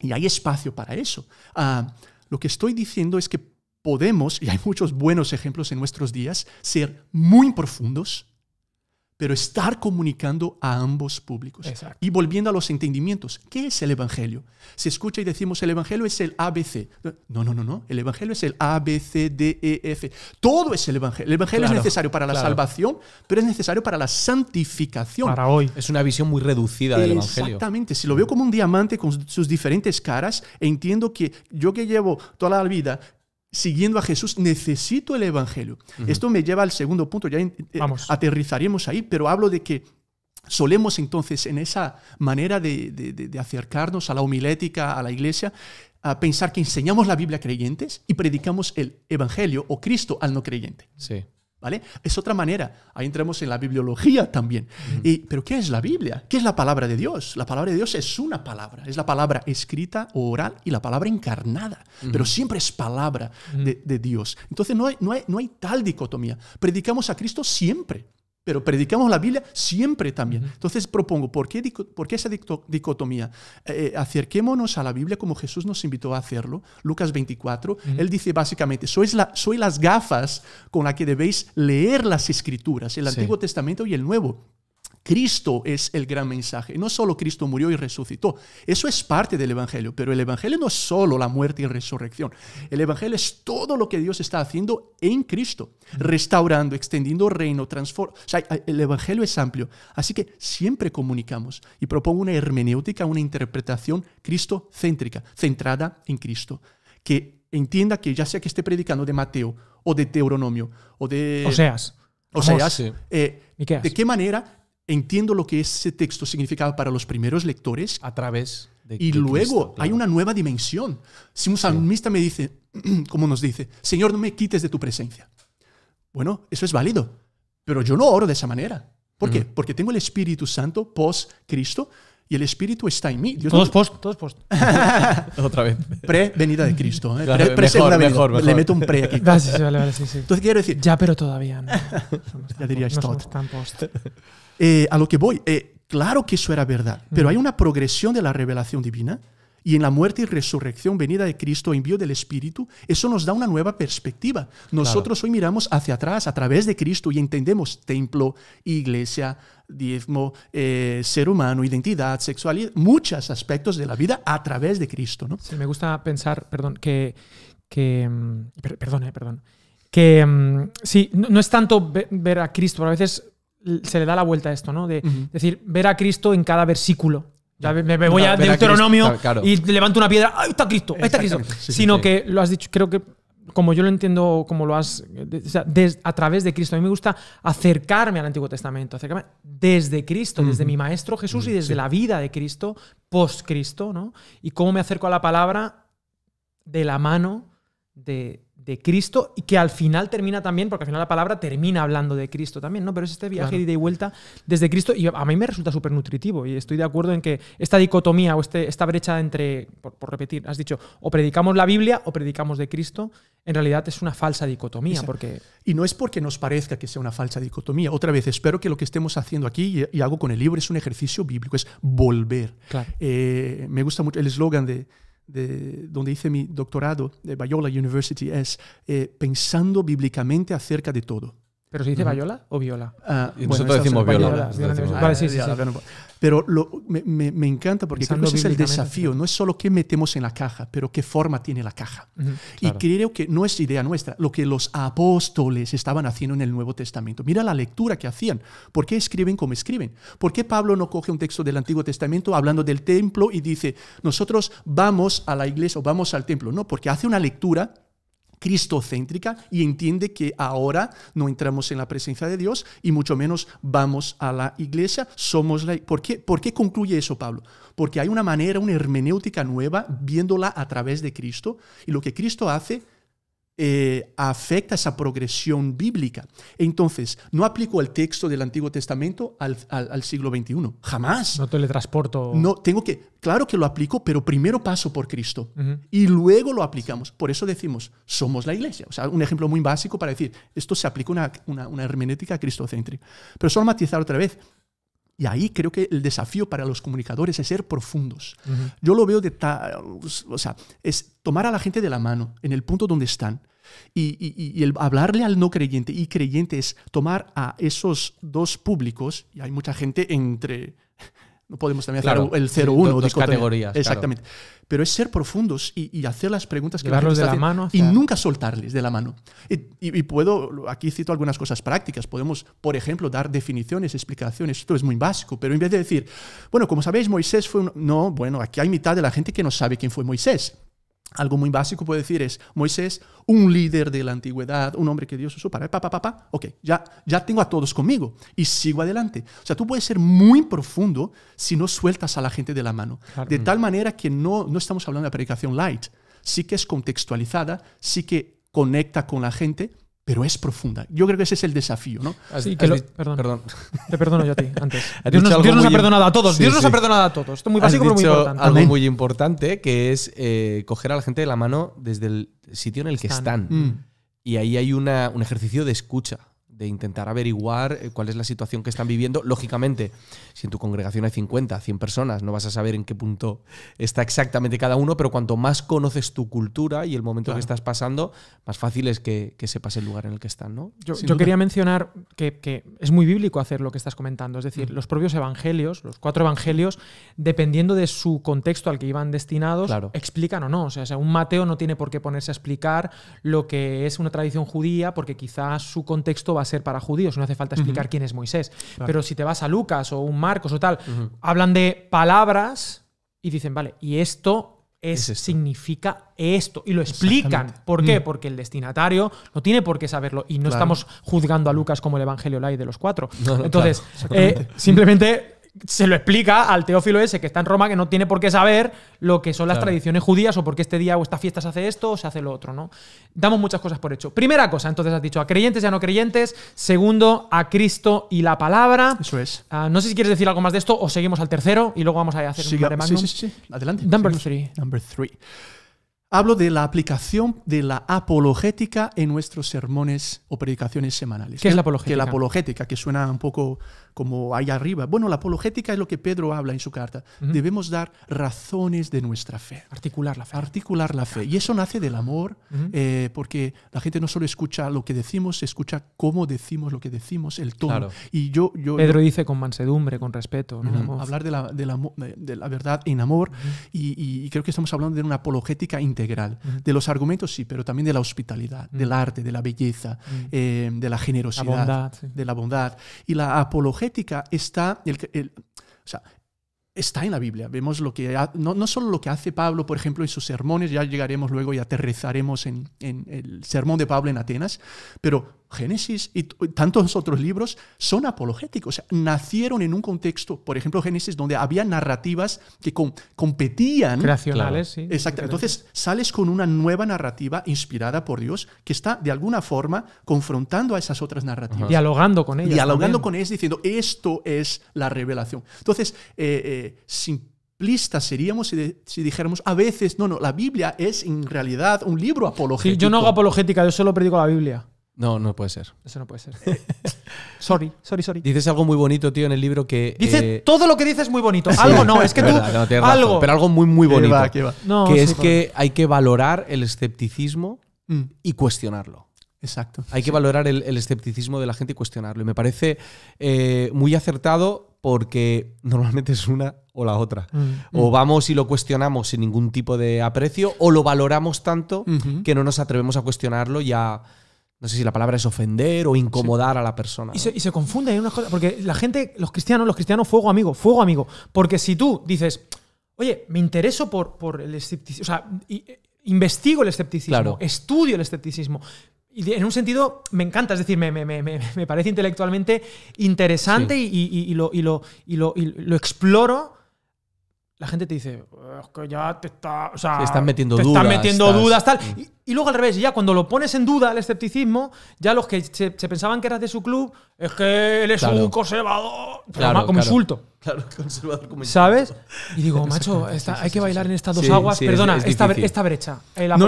y hay espacio para eso. Ah, lo que estoy diciendo es que podemos, y hay muchos buenos ejemplos en nuestros días, ser muy profundos pero estar comunicando a ambos públicos. Y volviendo a los entendimientos, ¿qué es el Evangelio? Se escucha y decimos, el Evangelio es el ABC. No, no, no, no, el Evangelio es el ABCDEF. Todo es el Evangelio. El Evangelio es necesario para la salvación, pero es necesario para la santificación. Para hoy. Es una visión muy reducida del Evangelio. Exactamente, si lo veo como un diamante con sus diferentes caras, entiendo que yo que llevo toda la vida siguiendo a Jesús, necesito el Evangelio. Esto me lleva al segundo punto, ya eh, Vamos. aterrizaremos ahí, pero hablo de que solemos entonces en esa manera de, acercarnos a la homilética, a la iglesia, a pensar que enseñamos la Biblia a creyentes y predicamos el Evangelio o Cristo al no creyente. Sí. Es otra manera. Ahí entramos en la bibliología también. y, Pero ¿qué es la Biblia? ¿Qué es la palabra de Dios? La palabra de Dios es una palabra. Es la palabra escrita o oral y la palabra encarnada. Pero siempre es palabra de, Dios. Entonces no no, hay, no hay tal dicotomía. Predicamos a Cristo siempre pero predicamos la Biblia siempre también. Entonces propongo, ¿por qué, esa dicotomía? Eh, eh, acerquémonos a la Biblia como Jesús nos invitó a hacerlo, Lucas 24, él dice básicamente, sois, soy las gafas con las que debéis leer las escrituras, el Antiguo Testamento y el Nuevo. Cristo es el gran mensaje. No solo Cristo murió y resucitó. Eso es parte del Evangelio, pero el Evangelio no es solo la muerte y resurrección. El Evangelio es todo lo que Dios está haciendo en Cristo, mm. restaurando, extendiendo reino, transformando. O sea, el Evangelio es amplio. Así que siempre comunicamos y propongo una hermenéutica, una interpretación cristocéntrica, centrada en Cristo, que entienda que ya sea que esté predicando de Mateo o de Deuteronomio o de... Oseas. Oseas, eh, ¿de qué manera entiendo lo que ese texto significaba para los primeros lectores. A través de Y luego hay una nueva dimensión. Si un salmista me dice, como nos dice, Señor, no me quites de tu presencia. Bueno, eso es válido, pero yo no oro de esa manera. ¿Por qué? Porque tengo el Espíritu Santo post Cristo y el Espíritu está en mí. todos post, todos post. Otra vez. Pre-venida de Cristo. ¿eh? pre, mejor, mejor, Le meto un pre aquí. Vale, vale, sí, Entonces quiero decir. Ya, pero todavía no. ya diría no Stott. post. Eh, a lo que voy, eh, claro que eso era verdad, pero hay una progresión de la revelación divina y en la muerte y resurrección, venida de Cristo, envío del Espíritu, eso nos da una nueva perspectiva. Nosotros hoy miramos hacia atrás a través de Cristo y entendemos templo, iglesia, diezmo, eh, ser humano, identidad, sexualidad, muchos aspectos de la vida a través de Cristo. ¿no? me gusta pensar, perdón, que... que mm, perdón, perdón. Que mm, sí, no, es tanto ver a Cristo, a veces se le da la vuelta a esto, ¿no? De decir, ver a Cristo en cada versículo. Ya me, voy al Deuteronomio y levanto una piedra, ¡ahí está Cristo! ¡Ahí está Cristo! Sino que lo has dicho, creo que como yo lo entiendo, como lo has, a través de Cristo. A mí me gusta acercarme al Antiguo Testamento, acercarme desde Cristo, desde mi Maestro Jesús y desde la vida de Cristo, post-Cristo, ¿no? Y cómo me acerco a la palabra de la mano de, de Cristo y que al final termina también, porque al final la palabra termina hablando de Cristo también, ¿no? Pero es este viaje de ida y vuelta desde Cristo y a mí me resulta súper nutritivo y estoy de acuerdo en que esta dicotomía o este, esta brecha entre, por, repetir, has dicho, o predicamos la Biblia o predicamos de Cristo, en realidad es una falsa dicotomía. porque Y no es porque nos parezca que sea una falsa dicotomía. Otra vez, espero que lo que estemos haciendo aquí y, hago con el libro es un ejercicio bíblico, es volver. Eh, me gusta mucho el eslogan de donde hice mi doctorado de Biola University es eh, pensando bíblicamente acerca de todo. ¿Pero se dice Viola o Viola? Ah, nosotros decimos Viola. Pero me, encanta porque creo que ese es el desafío. No es solo qué metemos en la caja, pero qué forma tiene la caja. Y creo que no es idea nuestra, lo que los apóstoles estaban haciendo en el Nuevo Testamento. Mira la lectura que hacían. ¿Por qué escriben como escriben? ¿Por qué Pablo no coge un texto del Antiguo Testamento hablando del templo y dice, nosotros vamos a la iglesia o vamos al templo? No, porque hace una lectura cristocéntrica y entiende que ahora no entramos en la presencia de Dios y mucho menos vamos a la iglesia, somos la... ¿Por qué, ¿Por qué concluye eso Pablo? Porque hay una manera, una hermenéutica nueva, viéndola a través de Cristo y lo que Cristo hace eh, afecta esa progresión bíblica. Entonces, no aplico el texto del Antiguo Testamento al, siglo XXI, jamás. No teletransporto. No, tengo que, claro que lo aplico, pero primero paso por Cristo y luego lo aplicamos. Por eso decimos, somos la iglesia. O sea, un ejemplo muy básico para decir, esto se aplica una, una, cristocéntrica. Pero solo matizar otra vez, y ahí creo que el desafío para los comunicadores es ser profundos. Yo lo veo de tal, o sea, es tomar a la gente de la mano en el punto donde están y, el hablarle al no creyente y creyente es tomar a esos dos públicos, y hay mucha gente entre, no podemos también hacer el 0-1. dos categorías. Exactamente. Pero es ser profundos y, hacer las preguntas que de la mano. Y nunca soltarles de la mano. Y, y, puedo, aquí cito algunas cosas prácticas. Podemos, por ejemplo, dar definiciones, explicaciones. Esto es muy básico, pero en vez de decir, bueno, como sabéis, Moisés fue un. No, bueno, aquí hay mitad de la gente que no sabe quién fue Moisés. Algo muy básico puede decir es, Moisés, un líder de la antigüedad, un hombre que Dios usó para, papá, papá, ok, ya, ya tengo a todos conmigo y sigo adelante. O sea, tú puedes ser muy profundo si no sueltas a la gente de la mano. De tal manera que no, no estamos hablando de predicación light, sí que es contextualizada, sí que conecta con la gente, pero es profunda. Yo creo que ese es el desafío, ¿no? perdón, perdón. Te perdono yo a ti antes. Dios nos, ha perdonado a todos. Dios nos ha perdonado a todos. Esto es muy básico, pero muy importante. Algo muy importante que es eh, coger a la gente de la mano desde el sitio en el que están. Mm. Y ahí hay una, un ejercicio de escucha de intentar averiguar eh, cuál es la situación que están viviendo. Lógicamente, si en tu congregación hay 50, 100 personas, no vas a saber en qué punto está exactamente cada uno, pero cuanto más conoces tu cultura y el momento que estás pasando, más fácil es que, que, sepas el lugar en el que están. ¿no? Yo, quería mencionar que, es muy bíblico hacer lo que estás comentando, es decir, mm. los propios evangelios, los cuatro evangelios, dependiendo de su contexto al que iban destinados, explican o no. O sea, un Mateo no tiene por qué ponerse a explicar lo que es una tradición judía, porque quizás su contexto va a ser para judíos, no hace falta explicar quién es Moisés. Pero si te vas a Lucas o un Marcos o tal, hablan de palabras y dicen, vale, y esto es, significa esto. Y lo explican. ¿Por qué? Mm. Porque el destinatario no tiene por qué saberlo. Y no estamos juzgando a Lucas como el Evangelio Lai de los cuatro. Entonces, eh, simplemente se lo explica al teófilo ese que está en Roma, que no tiene por qué saber lo que son las tradiciones judías o por qué este día o esta fiesta se hace esto o se hace lo otro, ¿no? Damos muchas cosas por hecho. Primera cosa, entonces has dicho a creyentes y a no creyentes. Segundo, a Cristo y la palabra. Eso es. Ah, no sé si quieres decir algo más de esto o seguimos al tercero y luego vamos a hacer un par de sí, sí, Adelante. Number three. Number three. Hablo de la aplicación de la apologética en nuestros sermones o predicaciones semanales. ¿Qué es la apologética? Que la apologética, que suena un poco como ahí arriba. Bueno, la apologética es lo que Pedro habla en su carta. Debemos dar razones de nuestra fe. Articular la fe. Articular la fe. Y eso nace del amor, eh, porque la gente no solo escucha lo que decimos, escucha cómo decimos lo que decimos, el tono. Y yo, yo, Pedro dice con mansedumbre, con respeto. Hablar de la, verdad en amor. Y, creo que estamos hablando de una apologética integral. De los argumentos, sí, pero también de la hospitalidad, del arte, de la belleza, eh, de la generosidad, de la bondad. Y la apologética está, el, está en la Biblia. Vemos lo que no, solo lo que hace Pablo, por ejemplo, en sus sermones, ya llegaremos luego y aterrizaremos en, en el sermón de Pablo en Atenas, pero Génesis y, tantos otros libros son apologéticos, nacieron en un contexto, por ejemplo, Génesis, donde había narrativas que competían. Creacionales, sí. Exacto. Entonces sales con una nueva narrativa inspirada por Dios que está de alguna forma confrontando a esas otras narrativas. Dialogando con ellas. Dialogando con ellas diciendo, esto es la revelación. Entonces, eh, eh seríamos si, dijéramos a veces, no, no, la Biblia es en realidad un libro apologético. yo no hago apologética, yo solo predico la Biblia. No, no puede ser. Eso no puede ser. sorry, sorry, sorry. Dices algo muy bonito, tío, en el libro que. Dice eh, todo lo que dices es muy bonito. Algo no, es que tú. algo. pero algo muy, muy bonito. que es que hay que valorar el escepticismo mm. y cuestionarlo. Exacto. Hay que valorar el, escepticismo de la gente y cuestionarlo. Y me parece eh, muy acertado porque normalmente es una o la otra. Mm, o mm. vamos y lo cuestionamos sin ningún tipo de aprecio, o lo valoramos tanto que no nos atrevemos a cuestionarlo y a no sé si la palabra es ofender o incomodar a la persona. Y, se, confunde, hay unas cosas, porque la gente, los cristianos, los cristianos, fuego amigo, fuego amigo. Porque si tú dices, oye, me intereso por, por el escepticismo, o sea, eh, investigo el escepticismo, estudio el escepticismo, y en un sentido me encanta, es decir, me, parece intelectualmente interesante y, lo, lo, y lo exploro la gente te dice, es que ya te está, están metiendo te dudas. Están metiendo dudas, tal. Mm. Y, luego al revés, ya cuando lo pones en duda el escepticismo, ya los que se, pensaban que eras de su club, es que él es un conservador. Claro, como claro. insulto. Claro, conservador como insulto. ¿sabes? Y digo, macho, hay que bailar en estas dos aguas. Perdona, esta, brecha. Eh, la no,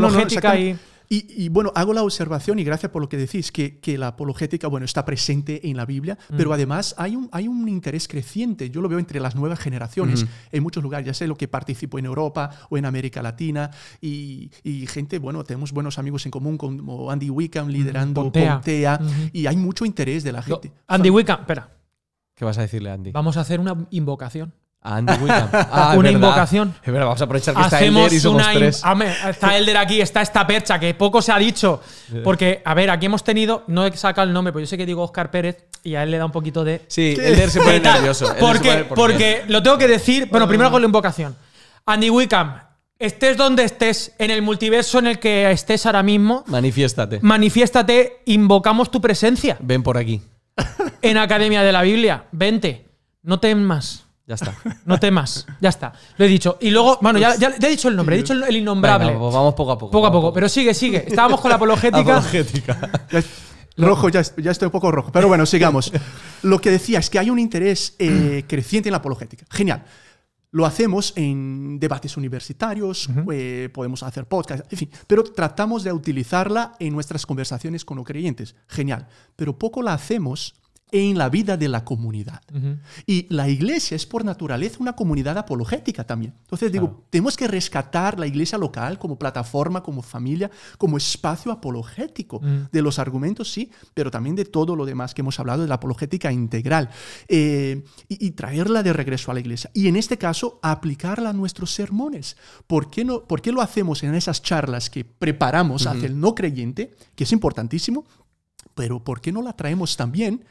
y. Y, bueno, hago la observación, y gracias por lo que decís, que, que la apologética, bueno, está presente en la Biblia, mm. pero además hay un, hay un interés creciente, yo lo veo entre las nuevas generaciones, en muchos lugares, ya sé lo que participo en Europa o en América Latina, y, y gente, bueno, tenemos buenos amigos en común como Andy Wickham mm, liderando Pontea, y hay mucho interés de la gente. Andy Wickham, espera. ¿Qué vas a decirle, Andy? Vamos a hacer una invocación. A Andy Wickham. Ah, una invocación. vamos a aprovechar que está Elder y ah, Está Elder aquí, está esta percha que poco se ha dicho. Porque, a ver, aquí hemos tenido. No he sacado el nombre, pero yo sé que digo Oscar Pérez y a él le da un poquito de. Sí, Elder se pone nervioso. Porque, porque lo tengo que decir. Bueno, ah. primero con la invocación. Andy Wickham, estés donde estés, en el multiverso en el que estés ahora mismo. Manifiéstate. Manifiéstate, invocamos tu presencia. Ven por aquí. En Academia de la Biblia, vente. No temas. Ya está. No temas. Ya está. Lo he dicho. Y luego, bueno, ya, he dicho el nombre, he dicho el, innombrable. vamos poco a poco. Poco a poco. Pero sigue, sigue. Estábamos con la apologética. apologética. Rojo, ya, estoy un poco rojo. Pero bueno, sigamos. Lo que decía es que hay un interés eh, creciente en la apologética. Genial. Lo hacemos en debates universitarios, eh, podemos hacer podcasts, en fin, pero tratamos de utilizarla en nuestras conversaciones con los creyentes. Genial. Pero poco la hacemos en la vida de la comunidad. Y la iglesia es por naturaleza una comunidad apologética también. Entonces digo, tenemos que rescatar la iglesia local como plataforma, como familia, como espacio apologético de los argumentos, sí, pero también de todo lo demás que hemos hablado, de la apologética integral, eh, y, traerla de regreso a la iglesia. Y en este caso, aplicarla a nuestros sermones. ¿Por qué, no, por qué lo hacemos en esas charlas que preparamos hacia el no creyente, que es importantísimo? Pero ¿por qué no la traemos también?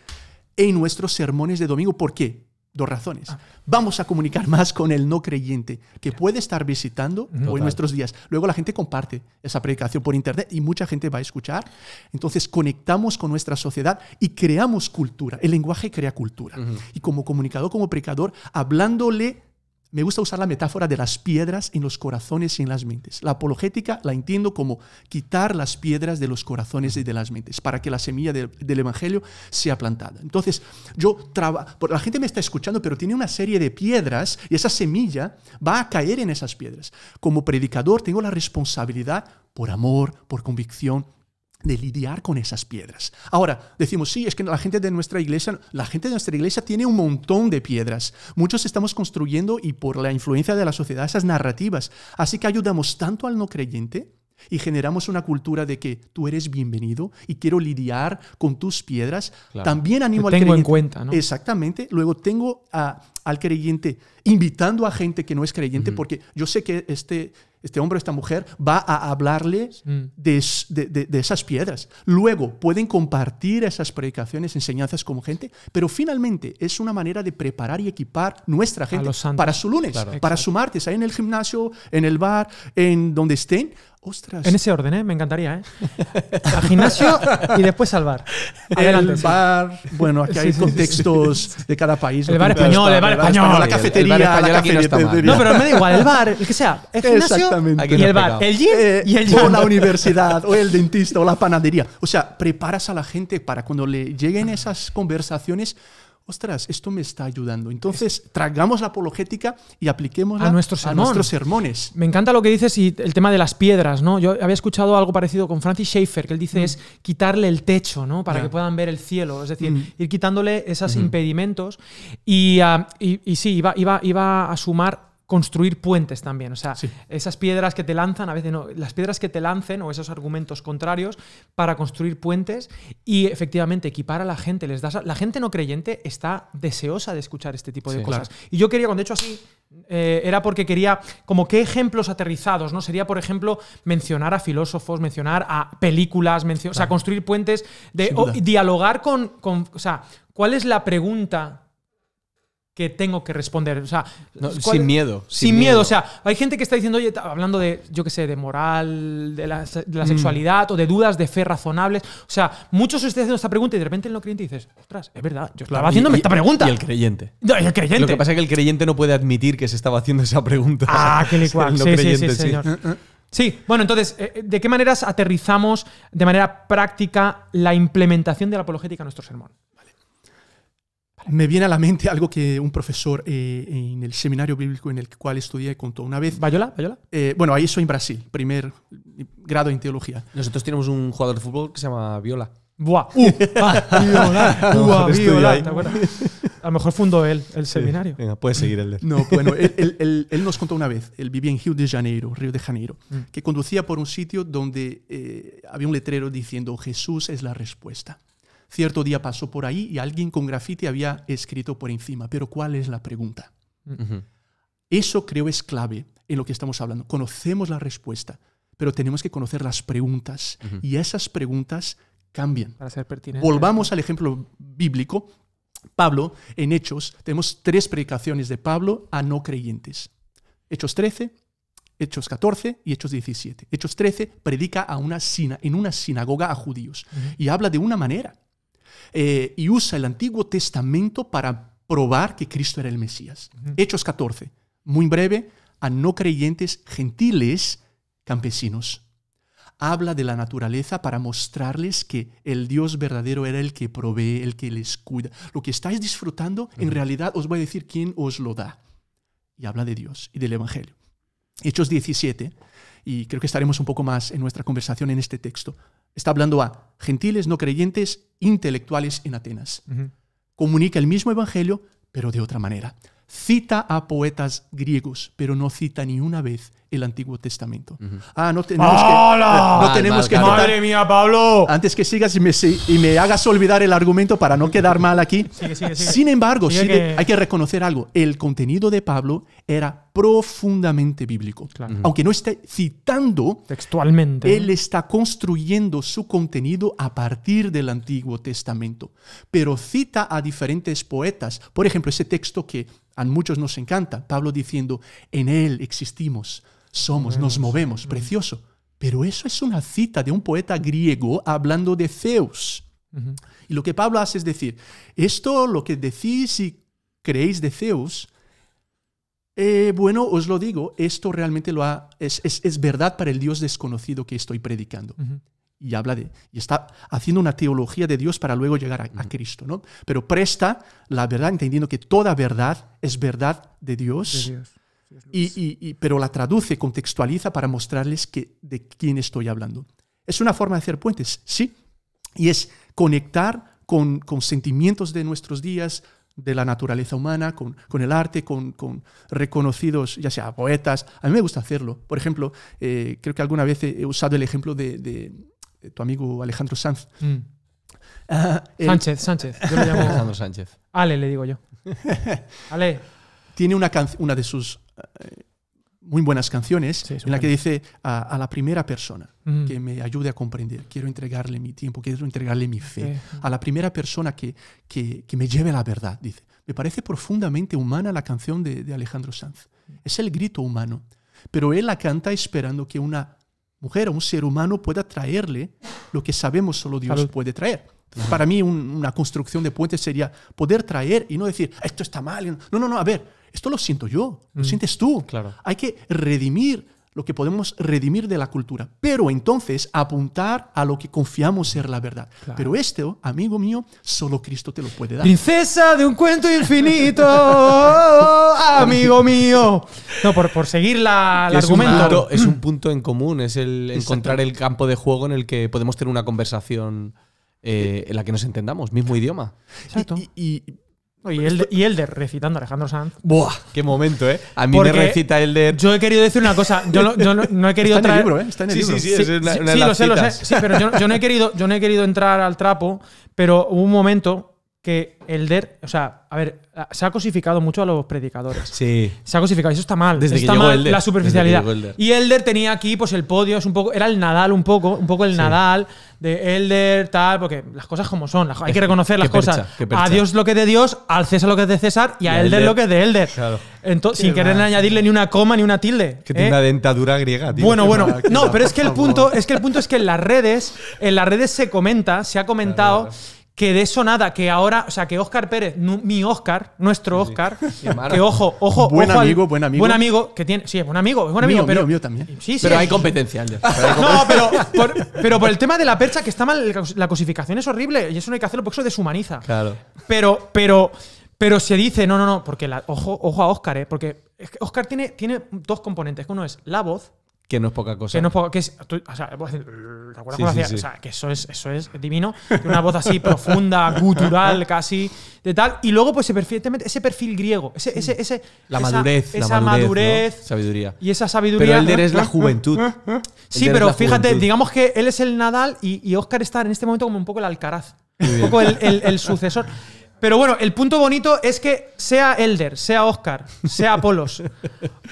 en nuestros sermones de domingo. ¿Por qué? Dos razones. Ah. Vamos a comunicar más con el no creyente que puede estar visitando hoy nuestros días. Luego la gente comparte esa predicación por internet y mucha gente va a escuchar. Entonces conectamos con nuestra sociedad y creamos cultura. El lenguaje crea cultura. Y como comunicador, como predicador, hablándole me gusta usar la metáfora de las piedras en los corazones y en las mentes. La apologética la entiendo como quitar las piedras de los corazones y de las mentes para que la semilla del Evangelio sea plantada. Entonces, yo la gente me está escuchando, pero tiene una serie de piedras y esa semilla va a caer en esas piedras. Como predicador tengo la responsabilidad por amor, por convicción, de lidiar con esas piedras. Ahora, decimos, sí, es que la gente de nuestra iglesia, la gente de nuestra iglesia tiene un montón de piedras. Muchos estamos construyendo y por la influencia de la sociedad esas narrativas. Así que ayudamos tanto al no creyente y generamos una cultura de que tú eres bienvenido y quiero lidiar con tus piedras. También animo al tengo en cuenta, Exactamente. Luego tengo a al creyente, invitando a gente que no es creyente, porque yo sé que este, este hombre, esta mujer, va a hablarles mm. de, de, de, esas piedras. Luego pueden compartir esas predicaciones, enseñanzas como gente, pero finalmente es una manera de preparar y equipar nuestra gente para su lunes, para su martes, ahí en el gimnasio, en el bar, en donde estén. Ostras. En ese orden, ¿eh? me encantaría. ¿eh? gimnasio y después al bar. el bar, bueno, aquí hay contextos de cada país. El bar español, el bar la cafetería, La cafetería. no No, pero me da igual, el bar, el que sea. El Exactamente. y el bar, el gym el O la universidad, o el dentista, o la panadería. O sea, preparas a la gente para cuando le lleguen esas conversaciones ostras, esto me está ayudando. Entonces, tragamos la apologética y apliquémosla a nuestros, a sermones. Me encanta lo que dices y el tema de las piedras, ¿no? Yo había escuchado algo parecido con Francis Schaeffer, que él dice mm. es quitarle el techo, ¿no? Para que puedan ver el cielo, es decir, mm. ir quitándole esos mm. impedimentos. Y, ah, y, y sí, iba, iba, iba a sumar construir puentes también. O sea, esas piedras que te lanzan, a veces no, las piedras que te lancen o esos argumentos contrarios para construir puentes y efectivamente equipar a la gente. Les das la gente no creyente está deseosa de escuchar este tipo de cosas. Y yo quería, cuando he hecho así, eh, era porque quería, como qué ejemplos aterrizados, ¿no? Sería, por ejemplo, mencionar a filósofos, mencionar a películas, o sea, construir puentes, de, dialogar con, con, o sea, ¿cuál es la pregunta tengo que responder. O sea, sin miedo. Sin, miedo. O sea, hay gente que está diciendo, oye, hablando de, yo qué sé, de moral, de la, mm. sexualidad o de dudas de fe razonables. O sea, muchos están haciendo esta pregunta y de repente el no creyente dices, ostras, es verdad, yo estaba haciendo esta pregunta. Y el creyente. Lo que pasa es que el creyente no puede admitir que se estaba haciendo esa pregunta. Ah, qué licuado. sí, mm, mm. sí, bueno, entonces, eh, eh, ¿de qué maneras aterrizamos de manera práctica la implementación de la apologética en nuestro sermón? Me viene a la mente algo que un profesor eh, en el seminario bíblico en el cual estudié contó una vez. ¿Bayola? Eh, bueno, ahí soy en Brasil, primer grado en teología. Nosotros tenemos un jugador de fútbol que se llama Viola. Buah, uh, ah, Viola, Buah, Viola, A lo mejor fundó él el seminario. Venga, puedes seguir, él. No, bueno, él, nos contó una vez, él vivía en Rio de Janeiro, Río de Janeiro, mm. que conducía por un sitio donde eh, había un letrero diciendo Jesús es la respuesta. Cierto día pasó por ahí y alguien con grafiti había escrito por encima, pero ¿cuál es la pregunta? Eso creo es clave en lo que estamos hablando. Conocemos la respuesta, pero tenemos que conocer las preguntas y esas preguntas cambian. Para ser Volvamos al ejemplo bíblico. Pablo, en Hechos, tenemos tres predicaciones de Pablo a no creyentes. Hechos 13, Hechos 14 y Hechos 17. Hechos 13 predica a una en una sinagoga a judíos y habla de una manera. Eh, y usa el Antiguo Testamento para probar que Cristo era el Mesías. Hechos 14, muy breve, a no creyentes gentiles campesinos. Habla de la naturaleza para mostrarles que el Dios verdadero era el que provee, el que les cuida. Lo que estáis disfrutando, en realidad os voy a decir quién os lo da. Y habla de Dios y del Evangelio. Hechos 17, y creo que estaremos un poco más en nuestra conversación en este texto, está hablando a gentiles, no creyentes, intelectuales en Atenas. Comunica el mismo evangelio, pero de otra manera. Cita a poetas griegos, pero no cita ni una vez el Antiguo Testamento. Ah, no tenemos que. No ¡Madre mía, Pablo! Antes que sigas y me, y me, hagas olvidar el argumento para no quedar mal aquí. Sin embargo, hay que reconocer algo. El contenido de Pablo era profundamente bíblico. Aunque no esté citando textualmente, él está construyendo su contenido a partir del Antiguo Testamento, pero cita a diferentes poetas. Por ejemplo, ese texto que a muchos nos encanta, Pablo diciendo, en él existimos, somos, nos movemos, mm. precioso. Pero eso es una cita de un poeta griego hablando de Zeus. Y lo que Pablo hace es decir, esto lo que decís y creéis de Zeus, eh, bueno, os lo digo, esto realmente lo es, verdad para el Dios desconocido que estoy predicando. Y habla de, y está haciendo una teología de Dios para luego llegar a, Cristo, ¿no? Pero presta la verdad entendiendo que toda verdad es verdad De Dios y, pero la traduce, contextualiza para mostrarles que, de quién estoy hablando. Es una forma de hacer puentes, sí, y es conectar con, sentimientos de nuestros días, de la naturaleza humana, con, con el arte, con, con, reconocidos, ya sea poetas. A mí me gusta hacerlo. Por ejemplo, eh, creo que alguna vez he usado el ejemplo de, tu amigo Alejandro Sanz. Mm. Ah, Sánchez, Sánchez. Yo llamo Alejandro Sánchez. Ale, le digo yo. Ale. Tiene una, una de sus muy buenas canciones en la que dice a, la primera persona mm. que me ayude a comprender, quiero entregarle mi tiempo, quiero entregarle mi fe, a la primera persona que, que, que, me lleve la verdad, dice. Me parece profundamente humana la canción de, Alejandro Sanz. Es el grito humano, pero él la canta esperando que una mujer o un ser humano pueda traerle lo que sabemos solo Dios puede traer. para mí una construcción de puentes sería poder traer y no decir, esto está mal. No, no, no, a ver, esto lo siento yo, lo mm. sientes tú. Claro. Hay que redimir lo que podemos redimir de la cultura, pero entonces apuntar a lo que confiamos ser la verdad. Pero esto, amigo mío, solo Cristo te lo puede dar. Princesa de un cuento infinito, amigo mío. No, por, por seguir la, el es argumento. Un punto, es un punto en común, es el encontrar el campo de juego en el que podemos tener una conversación. Eh, en la que nos entendamos, mismo idioma. Exacto. y, y Elder, y Elder recitando a Alejandro Sanz. ¡Buah! Qué momento, ¿eh? A mí me recita Elder. Yo he querido decir una cosa. Yo no, yo no, he querido está En el libro, ¿eh? Está en el sí, libro. Sí, sí, Es una, sí, sí lo sé, lo sé. Sí, pero yo, no he querido, yo no he querido entrar al trapo, pero hubo un momento que Elder, o sea, a ver, se ha cosificado mucho a los predicadores. Sí. Se ha cosificado, eso está mal. Desde está mal la superficialidad. Y Elder tenía aquí, pues el podio, es un poco, era el Nadal un poco, un poco el Nadal de Elder, tal, porque las cosas como son, hay que reconocer las cosas. A Dios lo que es de Dios, al César lo que es de César y a, Elder, lo que es de Elder. Claro. Entonces, sin querer añadirle ni una coma ni una tilde. Que tiene ¿eh? una dentadura griega, tío. Bueno, bueno, no, pero es que el punto, es que el punto es que en las redes, en las redes se comenta, se ha comentado que de eso nada, que ahora, o sea, que Oscar Pérez, mi Oscar, nuestro Oscar, que ojo, ojo, buen amigo, buen amigo, buen amigo, que tiene, sí, es buen amigo, es buen amigo, pero mío, también. pero hay competencia, No, pero por, pero por el tema de la percha que está mal, la cosificación es horrible y eso no hay que hacerlo porque eso deshumaniza. Claro. Pero, pero, pero se dice, no, no, no, porque ojo, ojo a Oscar, ¿eh? porque Oscar tiene, tiene dos componentes, uno es la voz que no es poca cosa. Que no es Que es, ¿te acuerdas O sea, que eso es, divino. una voz así profunda, gutural, casi, de tal. Y luego, pues, perfectamente, ese perfil griego. Ese, ese, la madurez. Esa, madurez. Sabiduría. Y esa sabiduría. Pero Elder es la juventud. sí, pero fíjate, digamos que él es el Nadal y, Oscar está en este momento como un poco el Alcaraz. Un poco el, el sucesor. Pero bueno, el punto bonito es que sea Elder, sea Oscar, sea Apolos,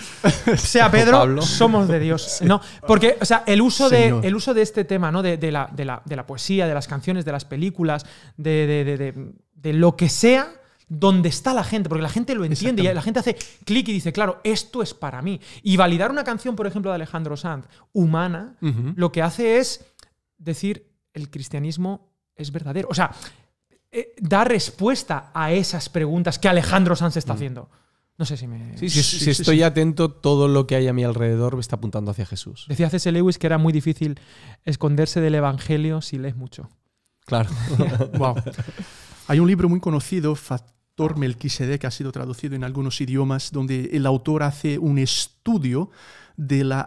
sea Pedro, somos de Dios. ¿no? Porque, o sea, el uso, de, el uso de este tema, ¿no? De, la, poesía, de las canciones, de las películas, de, lo que sea, donde está la gente, porque la gente lo entiende y la gente hace clic y dice, claro, esto es para mí. Y validar una canción, por ejemplo, de Alejandro Sanz, humana, lo que hace es decir, el cristianismo es verdadero. O sea, dar eh, da respuesta a esas preguntas que Alejandro Sanz está mm. haciendo. No sé si me. si estoy atento, todo lo que hay a mi alrededor me está apuntando hacia Jesús. Decía C.S. Lewis que era muy difícil esconderse del Evangelio si lees mucho. Claro. wow. Hay un libro muy conocido, Factor Melquisedec, que ha sido traducido en algunos idiomas, donde el autor hace un estudio de la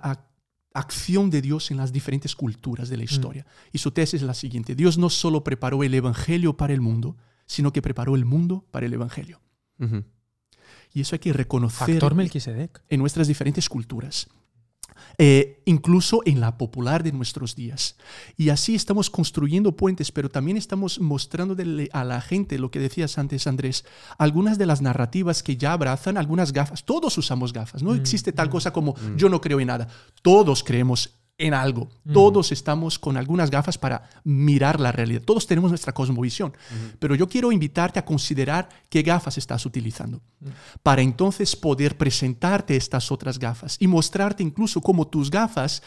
acción de Dios en las diferentes culturas de la mm. historia. Y su tesis es la siguiente, Dios no solo preparó el Evangelio para el mundo, sino que preparó el mundo para el Evangelio. Y eso hay que reconocer en nuestras diferentes culturas. Eh, incluso en la popular de nuestros días. Y así estamos construyendo puentes, pero también estamos mostrando a la gente lo que decías antes, Andrés, algunas de las narrativas que ya abrazan algunas gafas. Todos usamos gafas, no mm, existe tal mm, cosa como mm. yo no creo en nada. Todos creemos en algo. Todos estamos con algunas gafas para mirar la realidad. Todos tenemos nuestra cosmovisión. Pero yo quiero invitarte a considerar qué gafas estás utilizando para entonces poder presentarte estas otras gafas y mostrarte incluso cómo tus gafas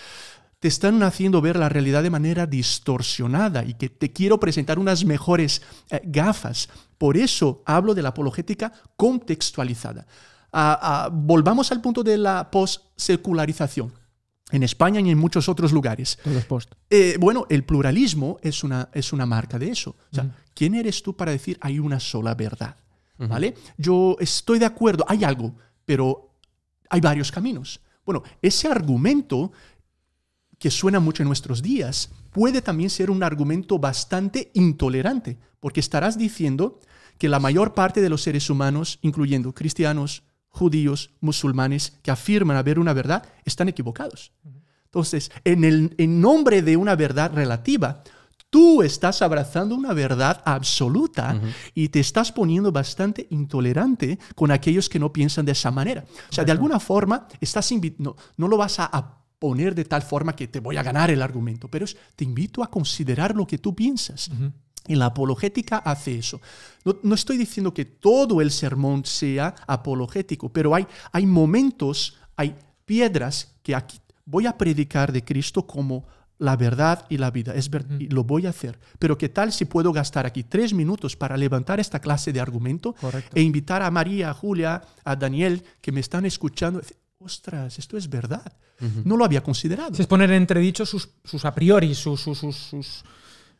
te están haciendo ver la realidad de manera distorsionada y que te quiero presentar unas mejores eh, gafas. Por eso hablo de la apologética contextualizada. Ah, ah, volvamos al punto de la post-secularización en España y en muchos otros lugares. Eh, bueno, el pluralismo es una, es una marca de eso. ¿quién eres tú para decir hay una sola verdad? ¿Vale? Yo estoy de acuerdo, hay algo, pero hay varios caminos. Bueno, ese argumento que suena mucho en nuestros días puede también ser un argumento bastante intolerante, porque estarás diciendo que la mayor parte de los seres humanos, incluyendo cristianos, judíos, musulmanes que afirman haber una verdad están equivocados. Entonces, en, el, nombre de una verdad relativa, tú estás abrazando una verdad absoluta y te estás poniendo bastante intolerante con aquellos que no piensan de esa manera. O sea, de alguna forma, estás no, no lo vas a poner de tal forma que te voy a ganar el argumento, pero te invito a considerar lo que tú piensas. Y la apologética hace eso. No, estoy diciendo que todo el sermón sea apologético, pero hay, hay momentos, hay piedras que aquí voy a predicar de Cristo como la verdad y la vida. Es verdad, y lo voy a hacer. Pero ¿qué tal si puedo gastar aquí tres minutos para levantar esta clase de argumento e invitar a María, a Julia, a Daniel, que me están escuchando? Ostras, esto es verdad. No lo había considerado. Es poner entredicho sus, sus a priori, sus, sus, sus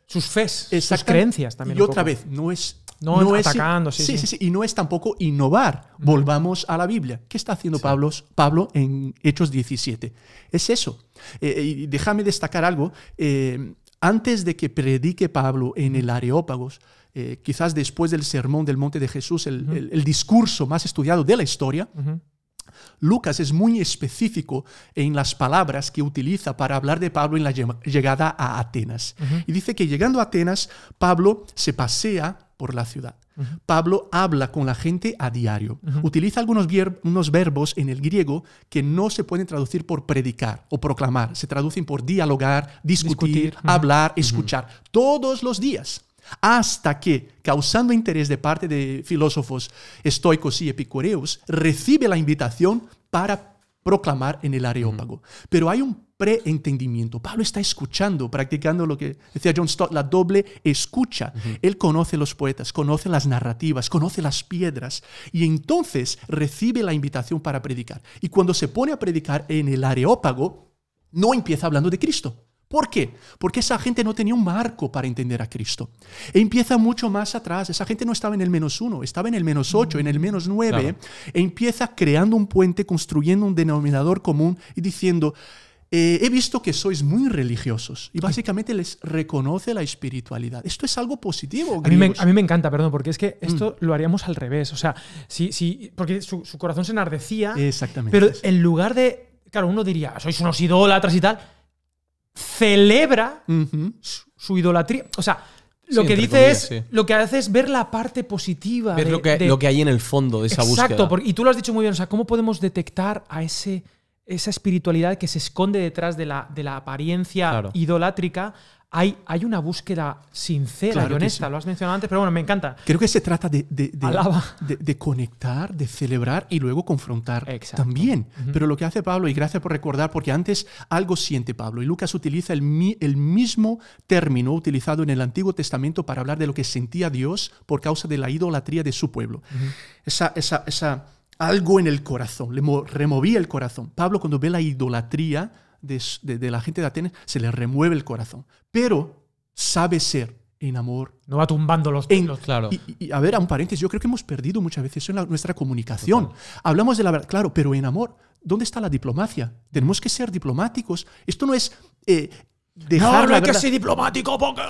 sus fes, sus creencias también. Y otra vez, no es no, atacando, sí sí, Y no es tampoco innovar. Volvamos a la Biblia. ¿Qué está haciendo Pablo, Pablo en Hechos 17? Es eso. Eh, eh, y déjame destacar algo. Eh, antes de que predique Pablo en el Areópagos, quizás después del sermón del monte de Jesús, el, discurso más estudiado de la historia, Lucas es muy específico en las palabras que utiliza para hablar de Pablo en la llegada a Atenas. Y dice que llegando a Atenas, Pablo se pasea por la ciudad. Pablo habla con la gente a diario. Utiliza algunos verbos en el griego que no se pueden traducir por predicar o proclamar. Se traducen por dialogar, discutir. hablar, escuchar. Todos los días hasta que, causando interés de parte de filósofos estoicos y epicureos, recibe la invitación para proclamar en el Areópago. Pero hay un preentendimiento. Pablo está escuchando, practicando lo que decía John Stott, la doble escucha. Él conoce los poetas, conoce las narrativas, conoce las piedras y entonces recibe la invitación para predicar. Y cuando se pone a predicar en el Areópago, no empieza hablando de Cristo. ¿Por qué? Porque esa gente no tenía un marco para entender a Cristo. E empieza mucho más atrás. Esa gente no estaba en el menos uno, estaba en el menos ocho, en el menos nueve. E empieza creando un puente, construyendo un denominador común y diciendo, eh, he visto que sois muy religiosos y básicamente les reconoce la espiritualidad. Esto es algo positivo. A mí, me, encanta, perdón, porque es que mm. esto lo haríamos al revés. O sea, porque su, corazón se enardecía. Exactamente. Pero en lugar de, claro, uno diría, sois unos idólatras y tal celebra su, idolatría. O sea, lo que dice es. Lo que hace es ver la parte positiva. Ver de, lo, que, lo, que, hay en el fondo de esa búsqueda. Exacto, y tú lo has dicho muy bien. O sea, ¿cómo podemos detectar a ese, esa espiritualidad que se esconde detrás de la, de la apariencia idolátrica? hay, una búsqueda sincera y honesta, lo has mencionado antes, pero bueno, me encanta. Creo que se trata de, de, conectar, de celebrar y luego confrontar también. Pero lo que hace Pablo, y gracias por recordar, porque antes algo siente Pablo, y Lucas utiliza el, el mismo término utilizado en el Antiguo Testamento para hablar de lo que sentía Dios por causa de la idolatría de su pueblo. Esa, esa algo en el corazón, le removía el corazón. Pablo cuando ve la idolatría, de, de, la gente de Atenas, se le remueve el corazón. Pero sabe ser en amor. No va tumbando los pelos, claro. Y, a ver, a un paréntesis, yo creo que hemos perdido muchas veces en nuestra comunicación. Hablamos de la verdad, claro, pero en amor, ¿dónde está la diplomacia? Tenemos que ser diplomáticos. Esto no es... Eh, dejar no, no hay que ser diplomático porque...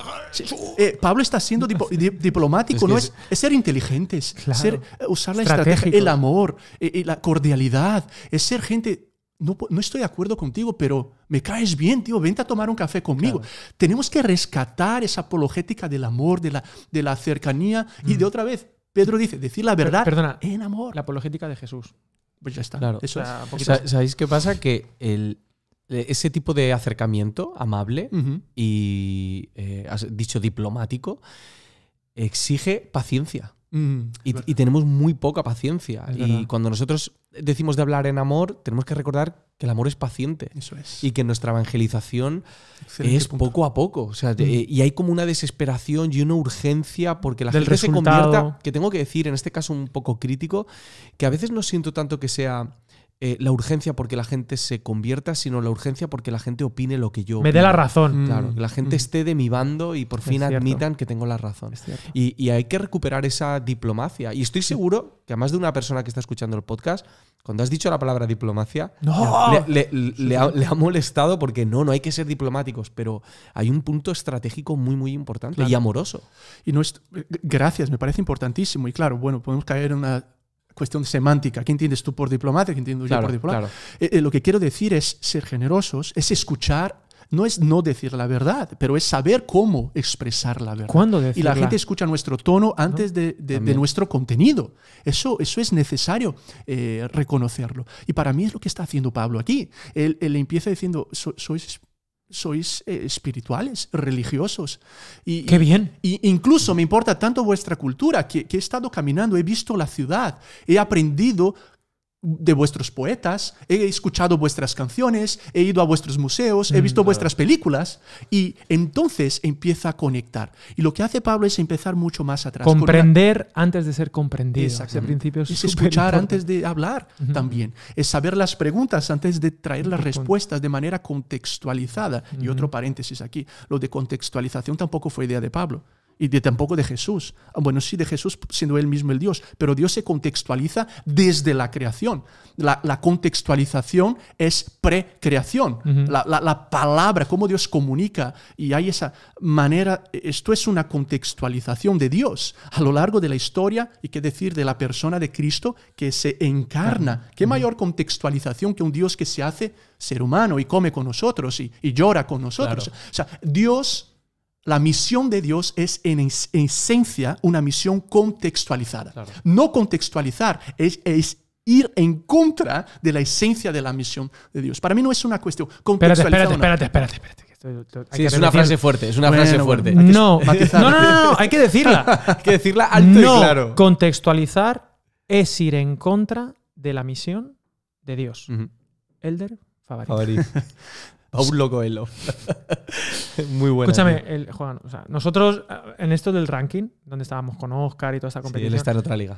Eh, Pablo está siendo diplomático, no es, es, ser inteligentes, ser, usar la estrategia, el amor, eh, eh, la cordialidad, es ser gente no, estoy de acuerdo contigo, pero me caes bien, tío, vente a tomar un café conmigo. Tenemos que rescatar esa apologética del amor, de la, de la cercanía. Y de mm. otra vez, Pedro dice, decir la verdad en amor. La apologética de Jesús. Pues ya está. Claro. Eso ¿Sabéis qué pasa? Que el, eh, ese tipo de acercamiento amable y, eh, dicho, diplomático, exige paciencia y, tenemos muy poca paciencia. y cuando nosotros decimos de hablar en amor, tenemos que recordar que el amor es paciente. Eso es. Y que nuestra evangelización es poco a poco. y hay como una desesperación y una urgencia porque la gente se convierta. Que tengo que decir, en este caso un poco crítico, que a veces no siento tanto que sea eh, la urgencia porque la gente se convierta, sino la urgencia porque la gente opine lo que yo. Me dé la razón. Claro, que la gente mm. esté de mi bando y por fin admitan que tengo la razón. Y, hay que recuperar esa diplomacia. Y estoy seguro que a más de una persona que está escuchando el podcast, cuando has dicho la palabra diplomacia, le, ha, molestado porque no, no hay que ser diplomáticos, pero hay un punto estratégico muy, muy importante y amoroso. Y no es, eh, gracias, me parece importantísimo. Y claro, bueno, podemos caer en una cuestión semántica. ¿Qué entiendes tú por diplomático? ¿Qué entiendo yo por diplomático? Eh, eh, lo que quiero decir es ser generosos, es escuchar no es no decir la verdad, pero es saber cómo expresar la verdad. y la gente escucha nuestro tono antes de, nuestro contenido. Eso, eso es necesario eh, reconocerlo. Y para mí es lo que está haciendo Pablo aquí. Él, le empieza diciendo, sois sois eh, espirituales, religiosos. Y, ¡Qué bien! Y, incluso me importa tanto vuestra cultura que, he estado caminando, he visto la ciudad, he aprendido de vuestros poetas, he escuchado vuestras canciones, he ido a vuestros museos, he mm, visto vuestras películas y entonces empieza a conectar. Y lo que hace Pablo es empezar mucho más atrás. Comprender antes de ser comprendido. Exacto. Principio es, escuchar antes de hablar también. Es saber las preguntas antes de traer las respuestas de manera contextualizada. Y otro paréntesis aquí, lo de contextualización tampoco fue idea de Pablo y de, tampoco de Jesús. Ah, bueno, sí, de Jesús siendo él mismo el Dios, pero Dios se contextualiza desde la creación. La, contextualización es precreación. creación la, palabra, cómo Dios comunica y hay esa manera, esto es una contextualización de Dios a lo largo de la historia y qué decir de la persona de Cristo que se encarna. ¿Qué mayor contextualización que un Dios que se hace ser humano y come con nosotros y, llora con nosotros? O sea, Dios la misión de Dios es en, esencia una misión contextualizada. No contextualizar es, es ir en contra de la esencia de la misión de Dios. Para mí no es una cuestión contextualizada. Espérate, espérate, espérate, espérate. es una frase fuerte, es una frase fuerte. No, no, no, no, hay que decirla. hay que decirla alto no, y claro. Contextualizar es ir en contra de la misión de Dios. Elder Favorito. a un loco elo. Muy bueno. Escúchame, Juan, nosotros eh, en esto del ranking, donde estábamos con Oscar y toda esta competición. Sí, él está en otra liga.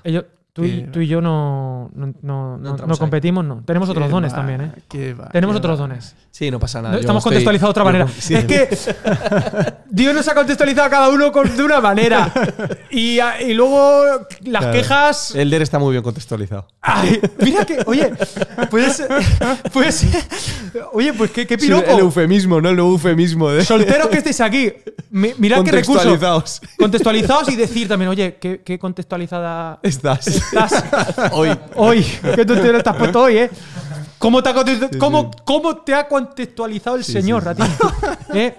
tú, y yo no, no, competimos, no. Tenemos otros dones también, ¿eh? Tenemos otros dones. Sí, no pasa nada. estamos contextualizados de otra manera. es que Dios nos ha contextualizado a cada uno con, de una manera. Y, luego las quejas. El DER está muy bien contextualizado. mira que, oye, pues. pues oye, pues qué, qué el oh. eufemismo, ¿no? El eufemismo de. Solteros que estéis aquí, mirad qué recursos. contextualizados. Contextualizados y decir también, oye, qué, contextualizada Estás. estás Hoy. hoy. Qué tontería estás puesto hoy, ¿eh? ¿Cómo te ha, contextualizado el señor, Ratín? ¿Eh?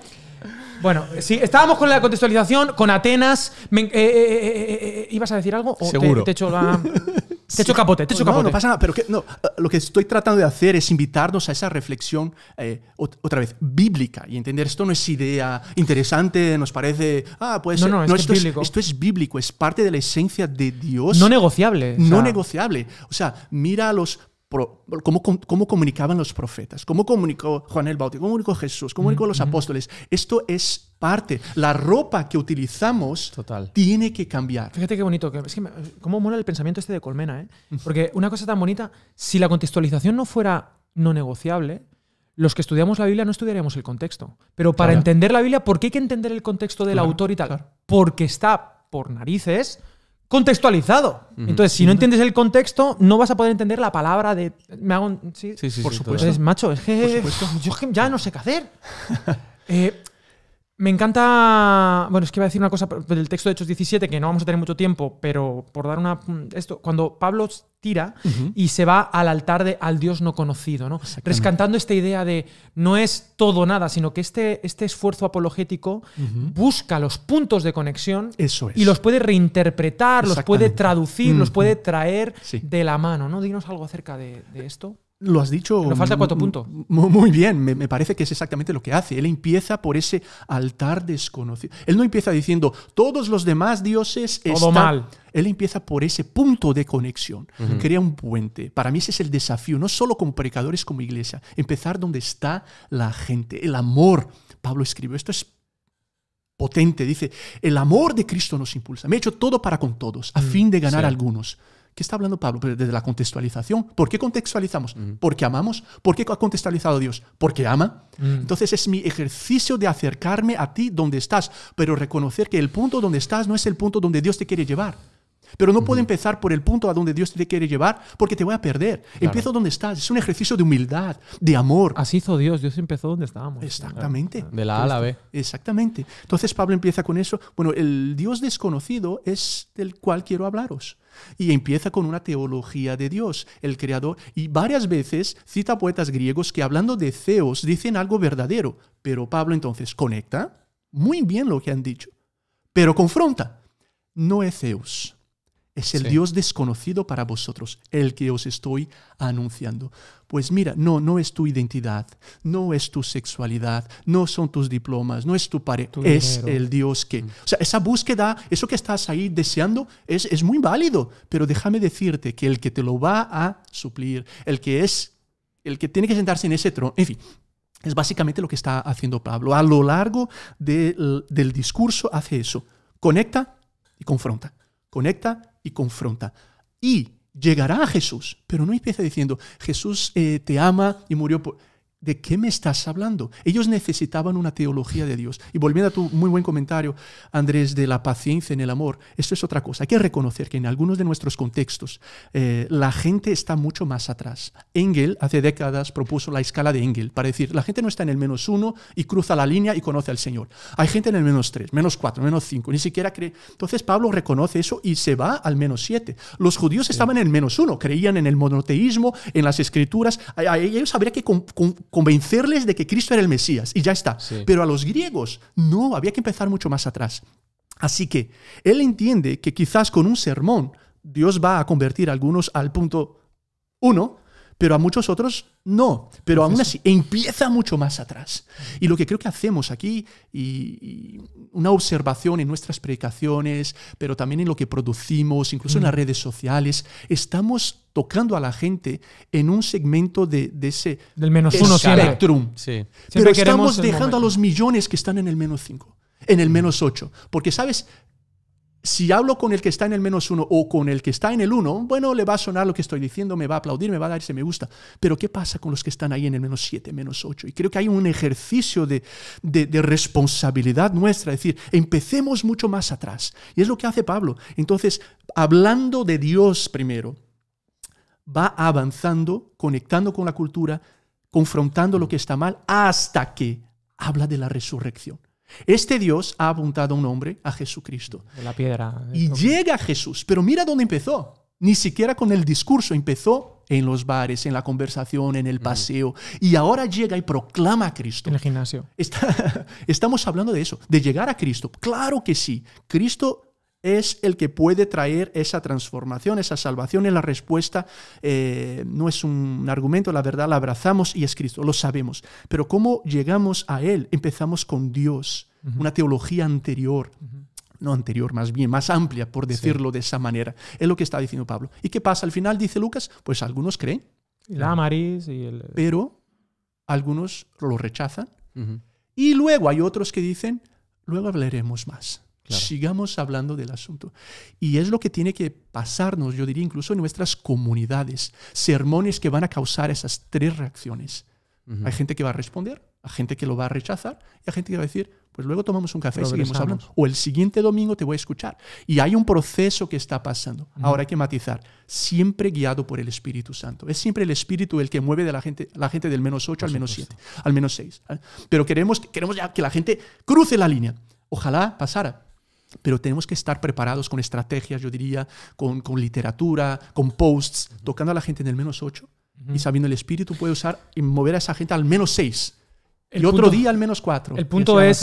Bueno, sí, estábamos con la contextualización, con Atenas. Eh, eh, eh, ¿Ibas a decir algo? ¿O te- Seguro. hecho la- Te capote, techo capote. No, pasa nada, pero que, no, lo que estoy tratando de hacer es invitarnos a esa reflexión, eh, otra vez, bíblica, y entender esto no es idea interesante, nos parece, ah, pues no, No, esto, es bíblico. esto es bíblico, es parte de la esencia de Dios. No negociable. No negociable. O sea, mira los cómo, comunicaban los profetas, cómo comunicó Juan el Bautista, cómo comunicó Jesús, cómo comunicó los apóstoles. Esto es parte. La ropa que utilizamos tiene que cambiar. Fíjate qué bonito. Es que cómo mola el pensamiento este de Colmena, ¿eh? Porque una cosa tan bonita, si la contextualización no fuera no negociable, los que estudiamos la Biblia no estudiaríamos el contexto. Pero para entender la Biblia, ¿por qué hay que entender el contexto del autor y tal? Porque está por narices contextualizado. Entonces, si no entiendes el contexto, no vas a poder entender la palabra de. Me hago. Sí, sí, sí. Por supuesto. macho, es que. Yo ya no sé qué hacer. eh, me encanta, bueno, es que iba a decir una cosa del texto de Hechos 17, que no vamos a tener mucho tiempo, pero por dar una... Esto, cuando Pablo tira y se va al altar de al Dios no conocido, ¿no? Rescatando esta idea de no es todo nada, sino que este, este esfuerzo apologético busca los puntos de conexión y los puede reinterpretar, los puede traducir, los puede traer de la mano, ¿no? Dinos algo acerca de esto lo has dicho. no falta cuatro puntos. Muy bien, me, parece que es exactamente lo que hace. Él empieza por ese altar desconocido. Él no empieza diciendo todos los demás dioses Todo mal. Él empieza por ese punto de conexión. Crea un puente. Para mí ese es el desafío, no solo con predicadores, como iglesia. Empezar donde está la gente, el amor. Pablo escribió esto es potente. Dice, el amor de Cristo nos impulsa. Me he hecho todo para con todos, a mm, fin de ganar a algunos. ¿Qué está hablando Pablo? desde la contextualización. ¿Por qué contextualizamos? Mm. Porque amamos. ¿Por qué ha contextualizado Dios? Porque ama. Mm. Entonces es mi ejercicio de acercarme a ti donde estás, pero reconocer que el punto donde estás no es el punto donde Dios te quiere llevar. Pero no puedo empezar por el punto a donde Dios te quiere llevar porque te voy a perder. Empiezo donde estás. Es un ejercicio de humildad, de amor. Así hizo Dios. Dios empezó donde estábamos. Exactamente. De la A Exactamente. Entonces Pablo empieza con eso. Bueno, el Dios desconocido es del cual quiero hablaros. Y empieza con una teología de Dios, el creador. Y varias veces cita poetas griegos que hablando de Zeus dicen algo verdadero. Pero Pablo entonces conecta muy bien lo que han dicho, pero confronta. No es Zeus es el Dios desconocido para vosotros, el que os estoy anunciando. Pues mira, no, no es tu identidad, no es tu sexualidad, no son tus diplomas, no es tu pareja, es el Dios que... Mm. O sea, esa búsqueda, eso que estás ahí deseando, es, muy válido, pero déjame decirte que el que te lo va a suplir, el que es, el que tiene que sentarse en ese trono, en fin, es básicamente lo que está haciendo Pablo. A lo largo del discurso hace eso. Conecta y confronta. Conecta y confronta. Y llegará a Jesús, pero no empieza diciendo, Jesús eh, te ama y murió por... ¿De qué me estás hablando? Ellos necesitaban una teología de Dios. Y volviendo a tu muy buen comentario, Andrés, de la paciencia en el amor, esto es otra cosa. Hay que reconocer que en algunos de nuestros contextos eh, la gente está mucho más atrás. Engel hace décadas propuso la escala de Engel para decir, la gente no está en el menos uno y cruza la línea y conoce al Señor. Hay gente en el menos tres, menos cuatro, menos cinco, ni siquiera cree. Entonces Pablo reconoce eso y se va al menos siete. Los judíos estaban en el menos uno, creían en el monoteísmo, en las escrituras. ellos habría que convencerles de que Cristo era el Mesías y ya está. Pero a los griegos no, había que empezar mucho más atrás. Así que él entiende que quizás con un sermón Dios va a convertir a algunos al punto uno pero a muchos otros no. Pero aún así, empieza mucho más atrás. Y lo que creo que hacemos aquí, y, una observación en nuestras predicaciones, pero también en lo que producimos, incluso en las mm. redes sociales, estamos tocando a la gente en un segmento de, ese Del menos uno spectrum. pero estamos dejando a los millones que están en el menos 5, en el menos ocho. Porque, ¿sabes? si hablo con el que está en el menos uno o con el que está en el uno, bueno, le va a sonar lo que estoy diciendo, me va a aplaudir, me va a dar ese me gusta. Pero ¿qué pasa con los que están ahí en el menos siete, menos ocho? Y creo que hay un ejercicio de, responsabilidad nuestra, es decir, empecemos mucho más atrás. Y es lo que hace Pablo. Entonces, hablando de Dios primero, va avanzando, conectando con la cultura, confrontando lo que está mal, hasta que habla de la resurrección. Este Dios ha apuntado a un hombre, a Jesucristo. La piedra. Y llega Jesús, pero mira dónde empezó. Ni siquiera con el discurso, empezó en los bares, en la conversación, en el mm. paseo. Y ahora llega y proclama a Cristo. En el gimnasio. estamos hablando de eso, de llegar a Cristo. Claro que sí. Cristo es el que puede traer esa transformación, esa salvación y la respuesta eh, no es un argumento, la verdad la abrazamos y es Cristo, lo sabemos. Pero ¿cómo llegamos a Él? Empezamos con Dios, una teología anterior. No anterior, más bien, más amplia, por decirlo de esa manera. Es lo que está diciendo Pablo. ¿Y qué pasa al final? Dice Lucas, pues algunos creen. La Maris y el... Eh, Pero algunos lo rechazan. Y luego hay otros que dicen, luego hablaremos más. Sigamos hablando del asunto. Y es lo que tiene que pasarnos, yo diría, incluso en nuestras comunidades. Sermones que van a causar esas tres reacciones. Hay gente que va a responder, hay gente que lo va a rechazar y hay gente que va a decir, pues luego tomamos un café y seguimos hablando. O el siguiente domingo te voy a escuchar. Y hay un proceso que está pasando. Ahora hay que matizar. Siempre guiado por el Espíritu Santo. Es siempre el Espíritu el que mueve de la gente, la gente del menos 8 al menos 7, al menos 6. ¿eh? Pero queremos, queremos ya que la gente cruce la línea. Ojalá pasara pero tenemos que estar preparados con estrategias, yo diría, con, con literatura, con posts, tocando a la gente en el menos 8 y sabiendo el espíritu puede usar y mover a esa gente al menos 6. El y otro día al menos 4. El punto es,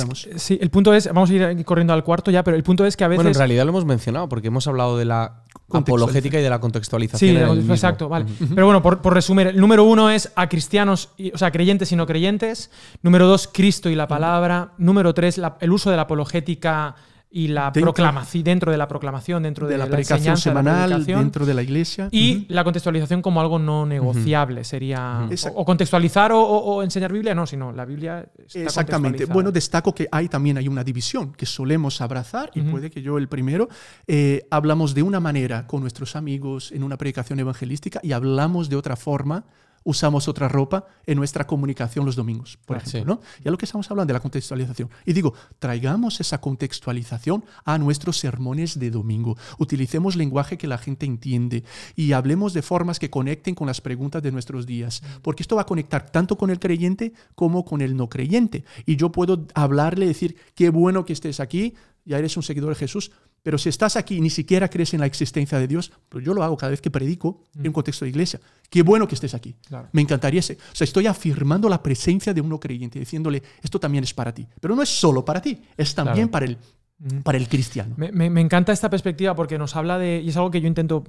el punto es, vamos a ir corriendo al cuarto ya, pero el punto es que a veces... Bueno, en realidad lo hemos mencionado porque hemos hablado de la apologética y de la contextualización. Sí, exacto, vale. Pero bueno, por, por, resumir, el número uno es a cristianos, y, o sea, creyentes y no creyentes. Número dos, Cristo y la palabra. Número tres, el uso de la apologética y la dentro, proclamación dentro de la proclamación, dentro de, la, predicación semanal, dentro de la iglesia. Y la contextualización como algo no negociable. Sería. o, contextualizar o, enseñar Biblia, no, sino la Biblia. Está Exactamente. Bueno, destaco que hay también hay una división que solemos abrazar, y puede que yo el primero. Eh, hablamos de una manera con nuestros amigos en una predicación evangelística y hablamos de otra forma usamos otra ropa en nuestra comunicación los domingos, por ah, ejemplo. Ya lo que estamos hablando de la contextualización. Y digo, traigamos esa contextualización a nuestros sermones de domingo. Utilicemos lenguaje que la gente entiende y hablemos de formas que conecten con las preguntas de nuestros días, mm. porque esto va a conectar tanto con el creyente como con el no creyente. Y yo puedo hablarle, decir, qué bueno que estés aquí, ya eres un seguidor de Jesús, pero si estás aquí y ni siquiera crees en la existencia de Dios, pues yo lo hago cada vez que predico en un mm. contexto de iglesia. Qué bueno que estés aquí. Me encantaría ese. O sea, estoy afirmando la presencia de uno creyente, diciéndole, esto también es para ti. Pero no es solo para ti, es también para él. Mm, para el cristiano. Me, encanta esta perspectiva porque nos habla de, y es algo que yo intento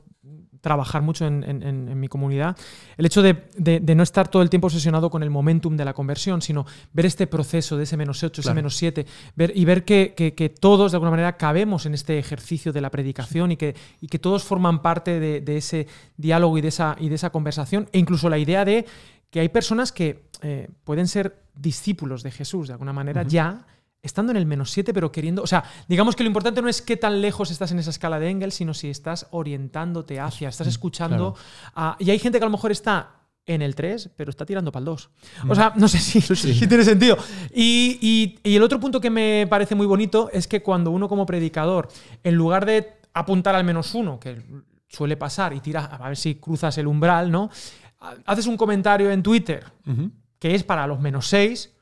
trabajar mucho en, mi comunidad, el hecho de, no estar todo el tiempo obsesionado con el momentum de la conversión, sino ver este proceso de ese menos 8, ese menos 7, ver, y ver que, todos de alguna manera cabemos en este ejercicio de la predicación y que, que todos forman parte de, ese diálogo y de, esa, y de esa conversación, e incluso la idea de que hay personas que eh, pueden ser discípulos de Jesús de alguna manera ya, estando en el menos 7, pero queriendo. O sea, digamos que lo importante no es qué tan lejos estás en esa escala de Engels, sino si estás orientándote hacia, estás mm, escuchando. y hay gente que a lo mejor está en el 3, pero está tirando para el 2. O mm. sea, no sé si, tiene sentido. Y, el otro punto que me parece muy bonito es que cuando uno como predicador, en lugar de apuntar al menos uno, que suele pasar, y tiras a ver si cruzas el umbral, ¿no? Haces un comentario en Twitter que es para los menos 6,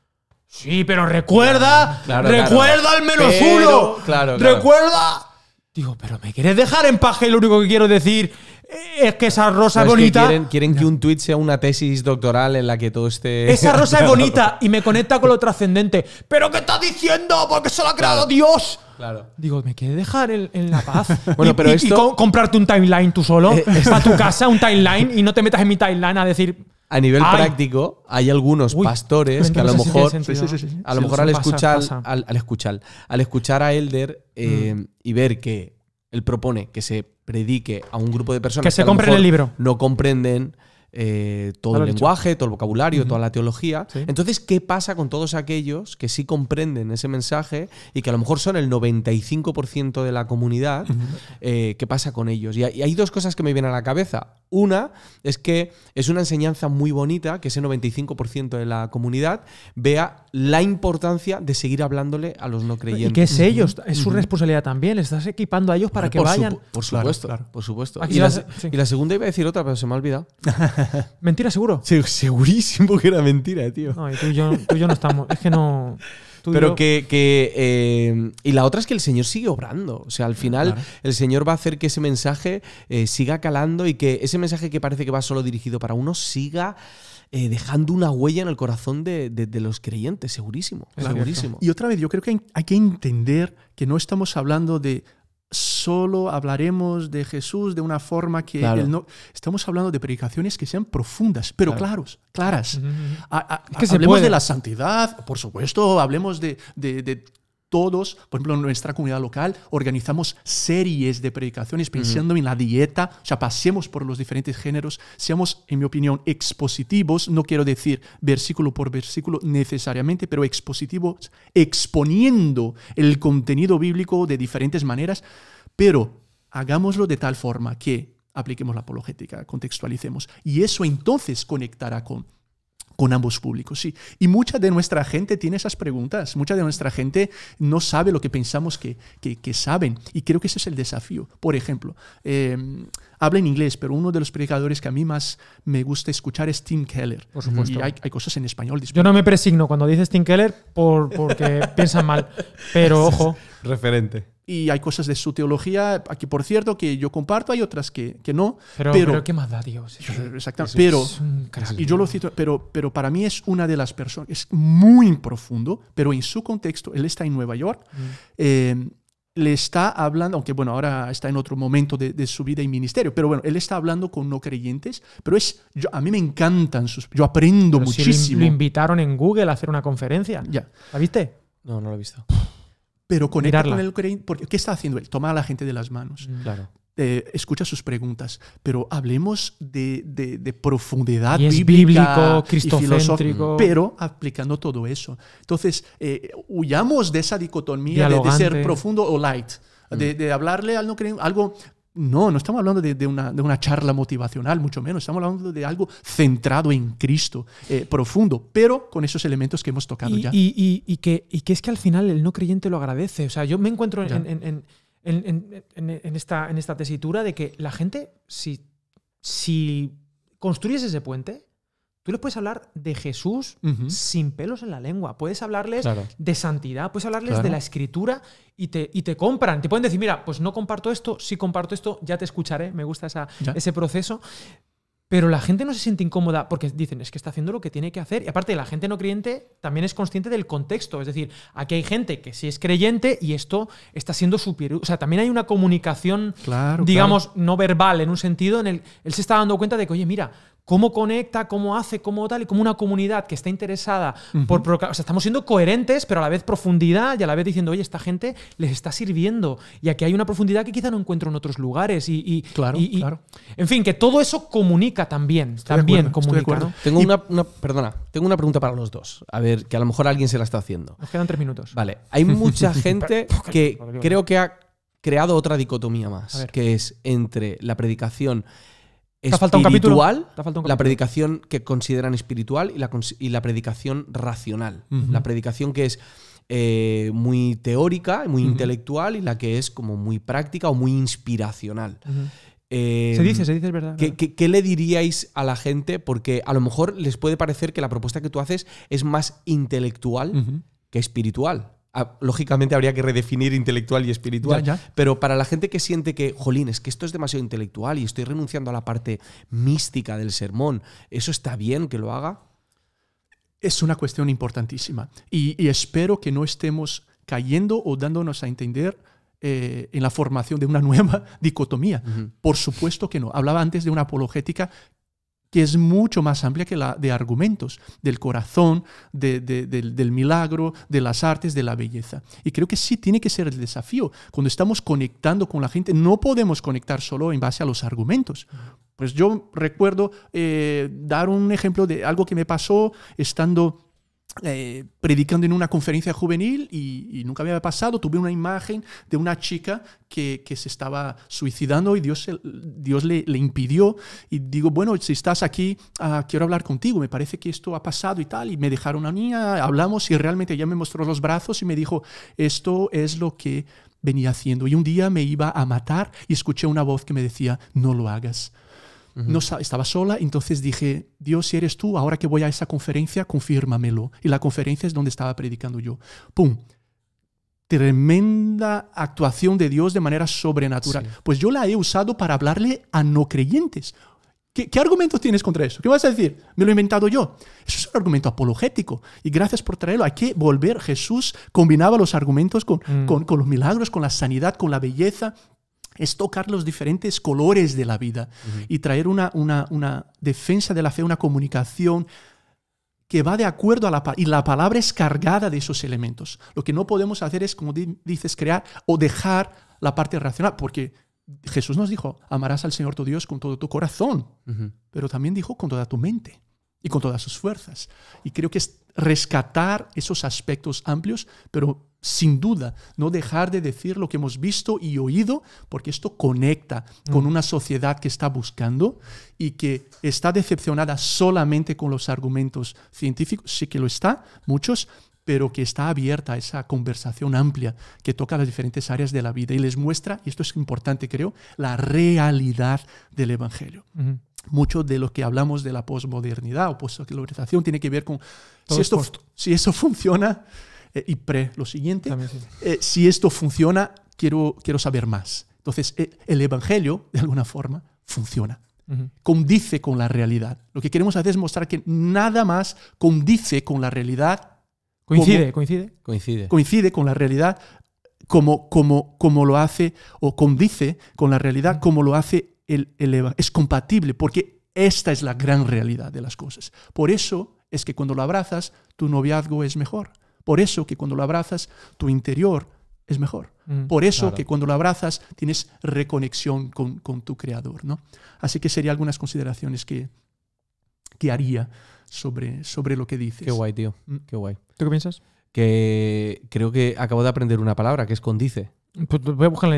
Sí, pero recuerda, recuerda al menos uno. recuerda. Digo, pero ¿me quieres dejar en paz? Y eh, lo único que quiero decir eh, es que esa rosa es bonita. quieren, que un tweet sea una tesis doctoral en la que todo esté. Esa rosa es bonita y me conecta con lo trascendente. ¿Pero qué estás diciendo? Porque se lo ha creado Dios. Claro. Digo, ¿me quieres dejar en, la paz? bueno, y, pero esto... comprarte un timeline tú solo, Está eh, tu casa, un timeline, y no te metas en mi timeline a decir a nivel práctico, hay algunos pastores que a lo mejor, a lo mejor al, escuchar, Al, escuchar, al escuchar a Elder eh, mm. y ver que él propone que se predique a un grupo de personas que, el libro, no comprenden eh, todo el lenguaje, todo el vocabulario, toda la teología. Entonces, ¿qué pasa con todos aquellos que sí comprenden ese mensaje y que a lo mejor son el 95% de la comunidad? Eh, ¿Qué pasa con ellos? Y hay dos cosas que me vienen a la cabeza. Una es que es una enseñanza muy bonita que ese 95% de la comunidad vea la importancia de seguir hablándole a los no creyentes. Y que es ellos, es su responsabilidad también, estás equipando a ellos para que vayan. por supuesto, claro, por supuesto. Y la, y, la, segunda iba a decir otra, pero se me ha olvidado. ¿Mentira seguro? segurísimo que era mentira, tío. No, tú y yo, no estamos. Es que no. Pero que. Eh, y la otra es que el Señor sigue obrando. O sea, al ah, final el Señor va a hacer que ese mensaje eh, siga calando y que ese mensaje que parece que va solo dirigido para uno siga. Eh, dejando una huella en el corazón de, los creyentes, segurísimo, segurísimo. Y otra vez, yo creo que hay que entender que no estamos hablando de solo hablaremos de Jesús de una forma que no... Estamos hablando de predicaciones que sean profundas, pero claros, claras. hablemos de la santidad, por supuesto, hablemos de todos, por ejemplo, en nuestra comunidad local, organizamos series de predicaciones pensando en la dieta, o sea, pasemos por los diferentes géneros, seamos, en mi opinión, expositivos, no quiero decir versículo por versículo necesariamente, pero expositivos, exponiendo el contenido bíblico de diferentes maneras, pero hagámoslo de tal forma que apliquemos la apologética, contextualicemos, y eso entonces conectará con con ambos públicos, sí. Y mucha de nuestra gente tiene esas preguntas, mucha de nuestra gente no sabe lo que pensamos que, que, saben, y creo que ese es el desafío. Por ejemplo, em, habla en inglés, pero uno de los predicadores que a mí más me gusta escuchar es Tim Keller. Por supuesto. Y hay, cosas en español. Yo no me presigno cuando dice Tim Keller por, porque piensa mal, pero ojo. Referente. Y hay cosas de su teología, aquí por cierto, que yo comparto, hay otras que, que no. Pero, pero, ¿qué más da Dios? Exactamente. pero, y yo lo cito, pero, pero para mí es una de las personas, es muy profundo, pero en su contexto, él está en Nueva York. Mm. Eh, le está hablando, aunque bueno, ahora está en otro momento de, su vida y ministerio, pero bueno, él está hablando con no creyentes, pero es, yo, a mí me encantan sus, yo aprendo muchísimo. lo, invitaron en Google a hacer una conferencia. Ya. ¿La viste? No, no lo he visto. Pero conectar con el porque ¿qué está haciendo él? Toma a la gente de las manos. Claro. Eh, escucha sus preguntas, pero hablemos de, de, profundidad bíblica, bíblico, cristocéntrico. pero aplicando todo eso. Entonces, eh, huyamos de esa dicotomía de, ser profundo o light, de, mm. hablarle al no creyente algo. No, no estamos hablando una, de, una, charla motivacional, mucho menos. Estamos hablando de algo centrado en Cristo, eh, profundo, pero con esos elementos que hemos tocado ya. Y, y, que, y que es que al final el no creyente lo agradece. O sea, yo me encuentro en en, esta, en esta tesitura de que la gente, si, si construyes ese puente, tú les puedes hablar de Jesús sin pelos en la lengua. Puedes hablarles de santidad, puedes hablarles de la escritura y te, te compran. Te pueden decir, mira, pues no comparto esto, si comparto esto, ya te escucharé, me gusta esa, ese proceso. Pero la gente no se siente incómoda porque dicen, es que está haciendo lo que tiene que hacer. Y aparte, la gente no creyente también es consciente del contexto. Es decir, aquí hay gente que sí es creyente y esto está siendo superior. O sea, también hay una comunicación, digamos, no verbal en un sentido en el él se está dando cuenta de que, oye, mira, cómo conecta, cómo hace, cómo tal, y como una comunidad que está interesada por... O sea, estamos siendo coherentes, pero a la vez profundidad y a la vez diciendo, oye, esta gente les está sirviendo y aquí hay una profundidad que quizá no encuentro en otros lugares. Y, claro, claro. en fin, que todo eso comunica también. también acuerdo, Tengo una, una, perdona, tengo una pregunta para los dos. A ver, que a lo mejor alguien se la está haciendo. Nos quedan tres minutos. Vale, hay mucha gente que creo que ha creado otra dicotomía más, que es entre la predicación espiritual, la predicación que consideran espiritual y la, predicación racional. La predicación que es eh, muy teórica, muy intelectual y la que es como muy práctica o muy inspiracional. Eh, se dice, se dice, es verdad. qué, le diríais a la gente? Porque a lo mejor les puede parecer que la propuesta que tú haces es más intelectual que espiritual lógicamente habría que redefinir intelectual y espiritual. Pero para la gente que siente que, jolín, es que esto es demasiado intelectual y estoy renunciando a la parte mística del sermón, ¿eso está bien que lo haga? Es una cuestión importantísima y, espero que no estemos cayendo o dándonos a entender eh, en la formación de una nueva dicotomía. Por supuesto que no. Hablaba antes de una apologética que es mucho más amplia que la de argumentos, del corazón, del, milagro, de las artes, de la belleza. Y creo que sí tiene que ser el desafío. Cuando estamos conectando con la gente, no podemos conectar solo en base a los argumentos. Pues yo recuerdo eh, dar un ejemplo de algo que me pasó estando eh, predicando en una conferencia juvenil y, nunca había pasado, tuve una imagen de una chica que, se estaba suicidando y Dios, Dios le, impidió y digo, bueno, si estás aquí, ah, quiero hablar contigo, me parece que esto ha pasado y tal, y me dejaron a mí, ah, hablamos y realmente ella me mostró los brazos y me dijo, esto es lo que venía haciendo y un día me iba a matar y escuché una voz que me decía, no lo hagas, no, estaba sola, entonces dije, Dios, si eres tú, ahora que voy a esa conferencia, confírmamelo. Y la conferencia es donde estaba predicando yo. ¡Pum! Tremenda actuación de Dios de manera sobrenatural. Pues yo la he usado para hablarle a no creyentes. ¿Qué, argumentos tienes contra eso? ¿Qué vas a decir? Me lo he inventado yo. Eso es un argumento apologético. Y gracias por traerlo. Hay que volver. Jesús combinaba los argumentos con mm. los milagros, con la sanidad, con la belleza es tocar los diferentes colores de la vida y traer una, una, defensa de la fe, una comunicación que va de acuerdo a la palabra. Y la palabra es cargada de esos elementos. Lo que no podemos hacer es, como dices, crear o dejar la parte racional, porque Jesús nos dijo, amarás al Señor tu Dios con todo tu corazón, pero también dijo con toda tu mente y con todas sus fuerzas. Y creo que es rescatar esos aspectos amplios, pero sin duda, no dejar de decir lo que hemos visto y oído, porque esto conecta con mm. una sociedad que está buscando y que está decepcionada solamente con los argumentos científicos, sí que lo está, muchos, pero que está abierta a esa conversación amplia que toca las diferentes áreas de la vida y les muestra, y esto es importante creo, la realidad del Evangelio. Mucho de lo que hablamos de la posmodernidad o posglobalización tiene que ver con si, esto, si eso funciona, eh, y pre lo siguiente. Eh, si esto funciona, quiero, quiero saber más. Entonces, eh, el Evangelio, de alguna forma, funciona. Condice con la realidad. Lo que queremos hacer es mostrar que nada más condice con la realidad. Coincide, coincide. Coincide. con la realidad como, como, como lo hace, o condice con la realidad como lo hace el, el Evangelio. Es compatible, porque esta es la gran realidad de las cosas. Por eso es que cuando lo abrazas, tu noviazgo es mejor. Por eso que cuando lo abrazas, tu interior es mejor. Mm, Por eso que cuando lo abrazas tienes reconexión con, tu creador. ¿no? Así que serían algunas consideraciones que, que haría sobre, sobre lo que dices. Qué guay, tío. Mm. Qué guay. ¿Tú qué piensas? Que creo que acabo de aprender una palabra, que es condice. Pues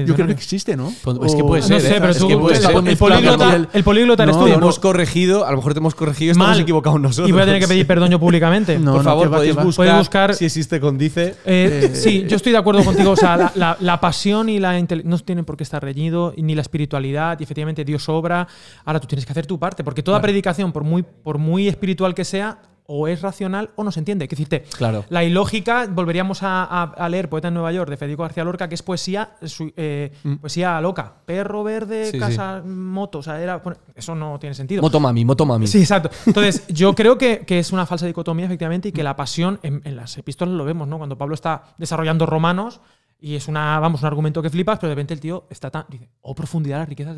yo creo que existe, ¿no? Pues, es que puede ser. No sé, ¿eh? pero tú, es que puede el, ser. El, políglota, el, políglota hemos corregido, a lo mejor te hemos corregido, estamos Mal. equivocados nosotros. Y voy a tener que pedir perdón yo públicamente. Por favor, puedes buscar, si existe condice eh, eh, Sí, yo estoy de acuerdo contigo. O sea, la, pasión y la inteligencia no tienen por qué estar reñido, ni la espiritualidad, y efectivamente Dios obra. Ahora tú tienes que hacer tu parte, porque toda predicación, por muy, por muy espiritual que sea, o es racional o no se entiende. claro. la ilógica, volveríamos a, leer Poeta en Nueva York de Federico García Lorca, que es poesía, eh, mm. poesía loca. Perro verde, casa, moto. O sea, era, eso no tiene sentido. Moto mami, moto mami. Sí, exacto. Entonces, yo creo que, que, es una falsa dicotomía, efectivamente, y que mm. la pasión, en, las epístolas lo vemos, ¿no? Cuando Pablo está desarrollando romanos, y es una, vamos, un argumento que flipas, pero de repente el tío está tan. Dice, oh, profundidad, las riquezas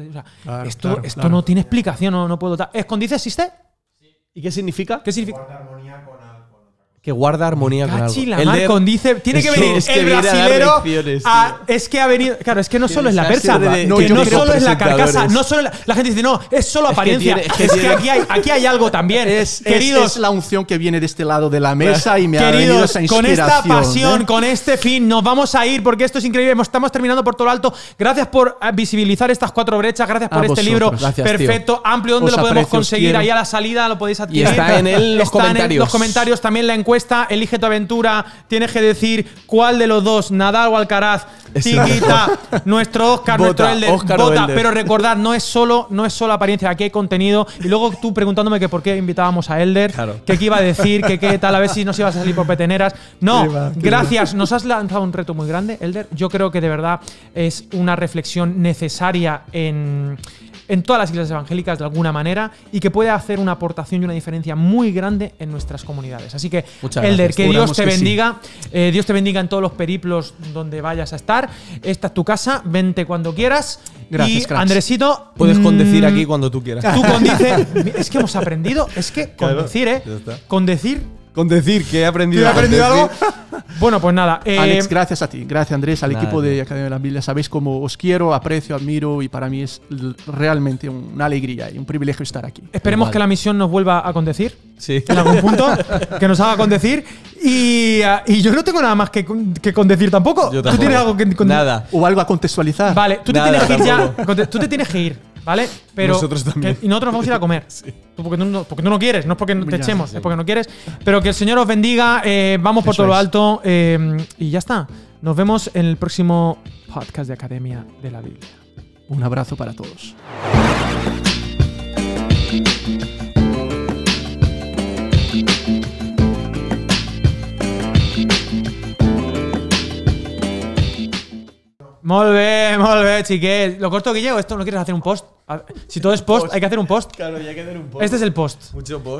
esto, esto no tiene explicación, no, no puedo. ¿Escondice existe? ¿Y qué significa? ¿Qué significa? armonía con que guarda armonía con algo. el de, Dice tiene que venir el brasilero es que ha venido, claro, es que no solo es la persa, no, solo es la carcasa, no solo la, gente dice, "No, es solo apariencia." Es que, aquí, hay, aquí algo también. Es, la unción que viene de este lado de la mesa y me ha venido esa inspiración. con esta ¿eh? pasión, con este fin nos vamos a ir porque esto es increíble, estamos terminando por todo alto. Gracias por eh, visibilizar estas cuatro brechas, gracias por este libro perfecto, amplio donde lo podemos conseguir, ahí a la salida lo podéis adquirir. está en los comentarios. los comentarios también la encuentro Elige tu aventura, tienes que decir cuál de los dos, Nadal o Alcaraz, Tiquita, nuestro Oscar, nuestro Elder, Oscar Pero recordad, no es solo, no es solo apariencia, aquí hay contenido. Y luego tú preguntándome que por qué invitábamos a Elder, que qué iba a decir, que qué tal, a ver si nos ibas a salir por peteneras. No, gracias, nos has lanzado un reto muy grande, Elder. Yo creo que de verdad es una reflexión necesaria en en todas las iglesias evangélicas de alguna manera y que puede hacer una aportación y una diferencia muy grande en nuestras comunidades. Así que, Elder, que Dios te bendiga, eh, Dios te bendiga en todos los periplos donde vayas a estar. Esta es tu casa, vente cuando quieras. Gracias, y Andresito. Puedes mm, condecir aquí cuando tú quieras. Tú es que hemos aprendido, es que condecir, ¿eh? Condecir con decir que he aprendido, algo. bueno, pues nada. Eh, Alex, gracias a ti. Gracias, Andrés, al equipo de Academia de la Biblia. Sabéis cómo os quiero, aprecio, admiro y para mí es realmente una alegría y un privilegio estar aquí. Esperemos que la misión nos vuelva a condecir Sí. En algún punto. que nos haga condecir. Y, yo no tengo nada más que, condecir tampoco. Tú tienes algo que. nada. O algo a contextualizar. Vale, tú te tienes que ir ya. Tú te tienes que ir. ¿Vale? Pero. Nosotros también. y nosotros vamos a ir a comer. porque, tú no, quieres, no es porque te echemos, es porque no quieres. Pero que el Señor os bendiga, eh, vamos por todo lo alto eh, y ya está. Nos vemos en el próximo podcast de Academia de la Biblia. Un abrazo para todos. Molve, molve, chique. Lo corto que llevo esto no quieres hacer un post. Si todo es post, hay que hacer un post. Claro, hay que hacer un post. Este es el post. Mucho post.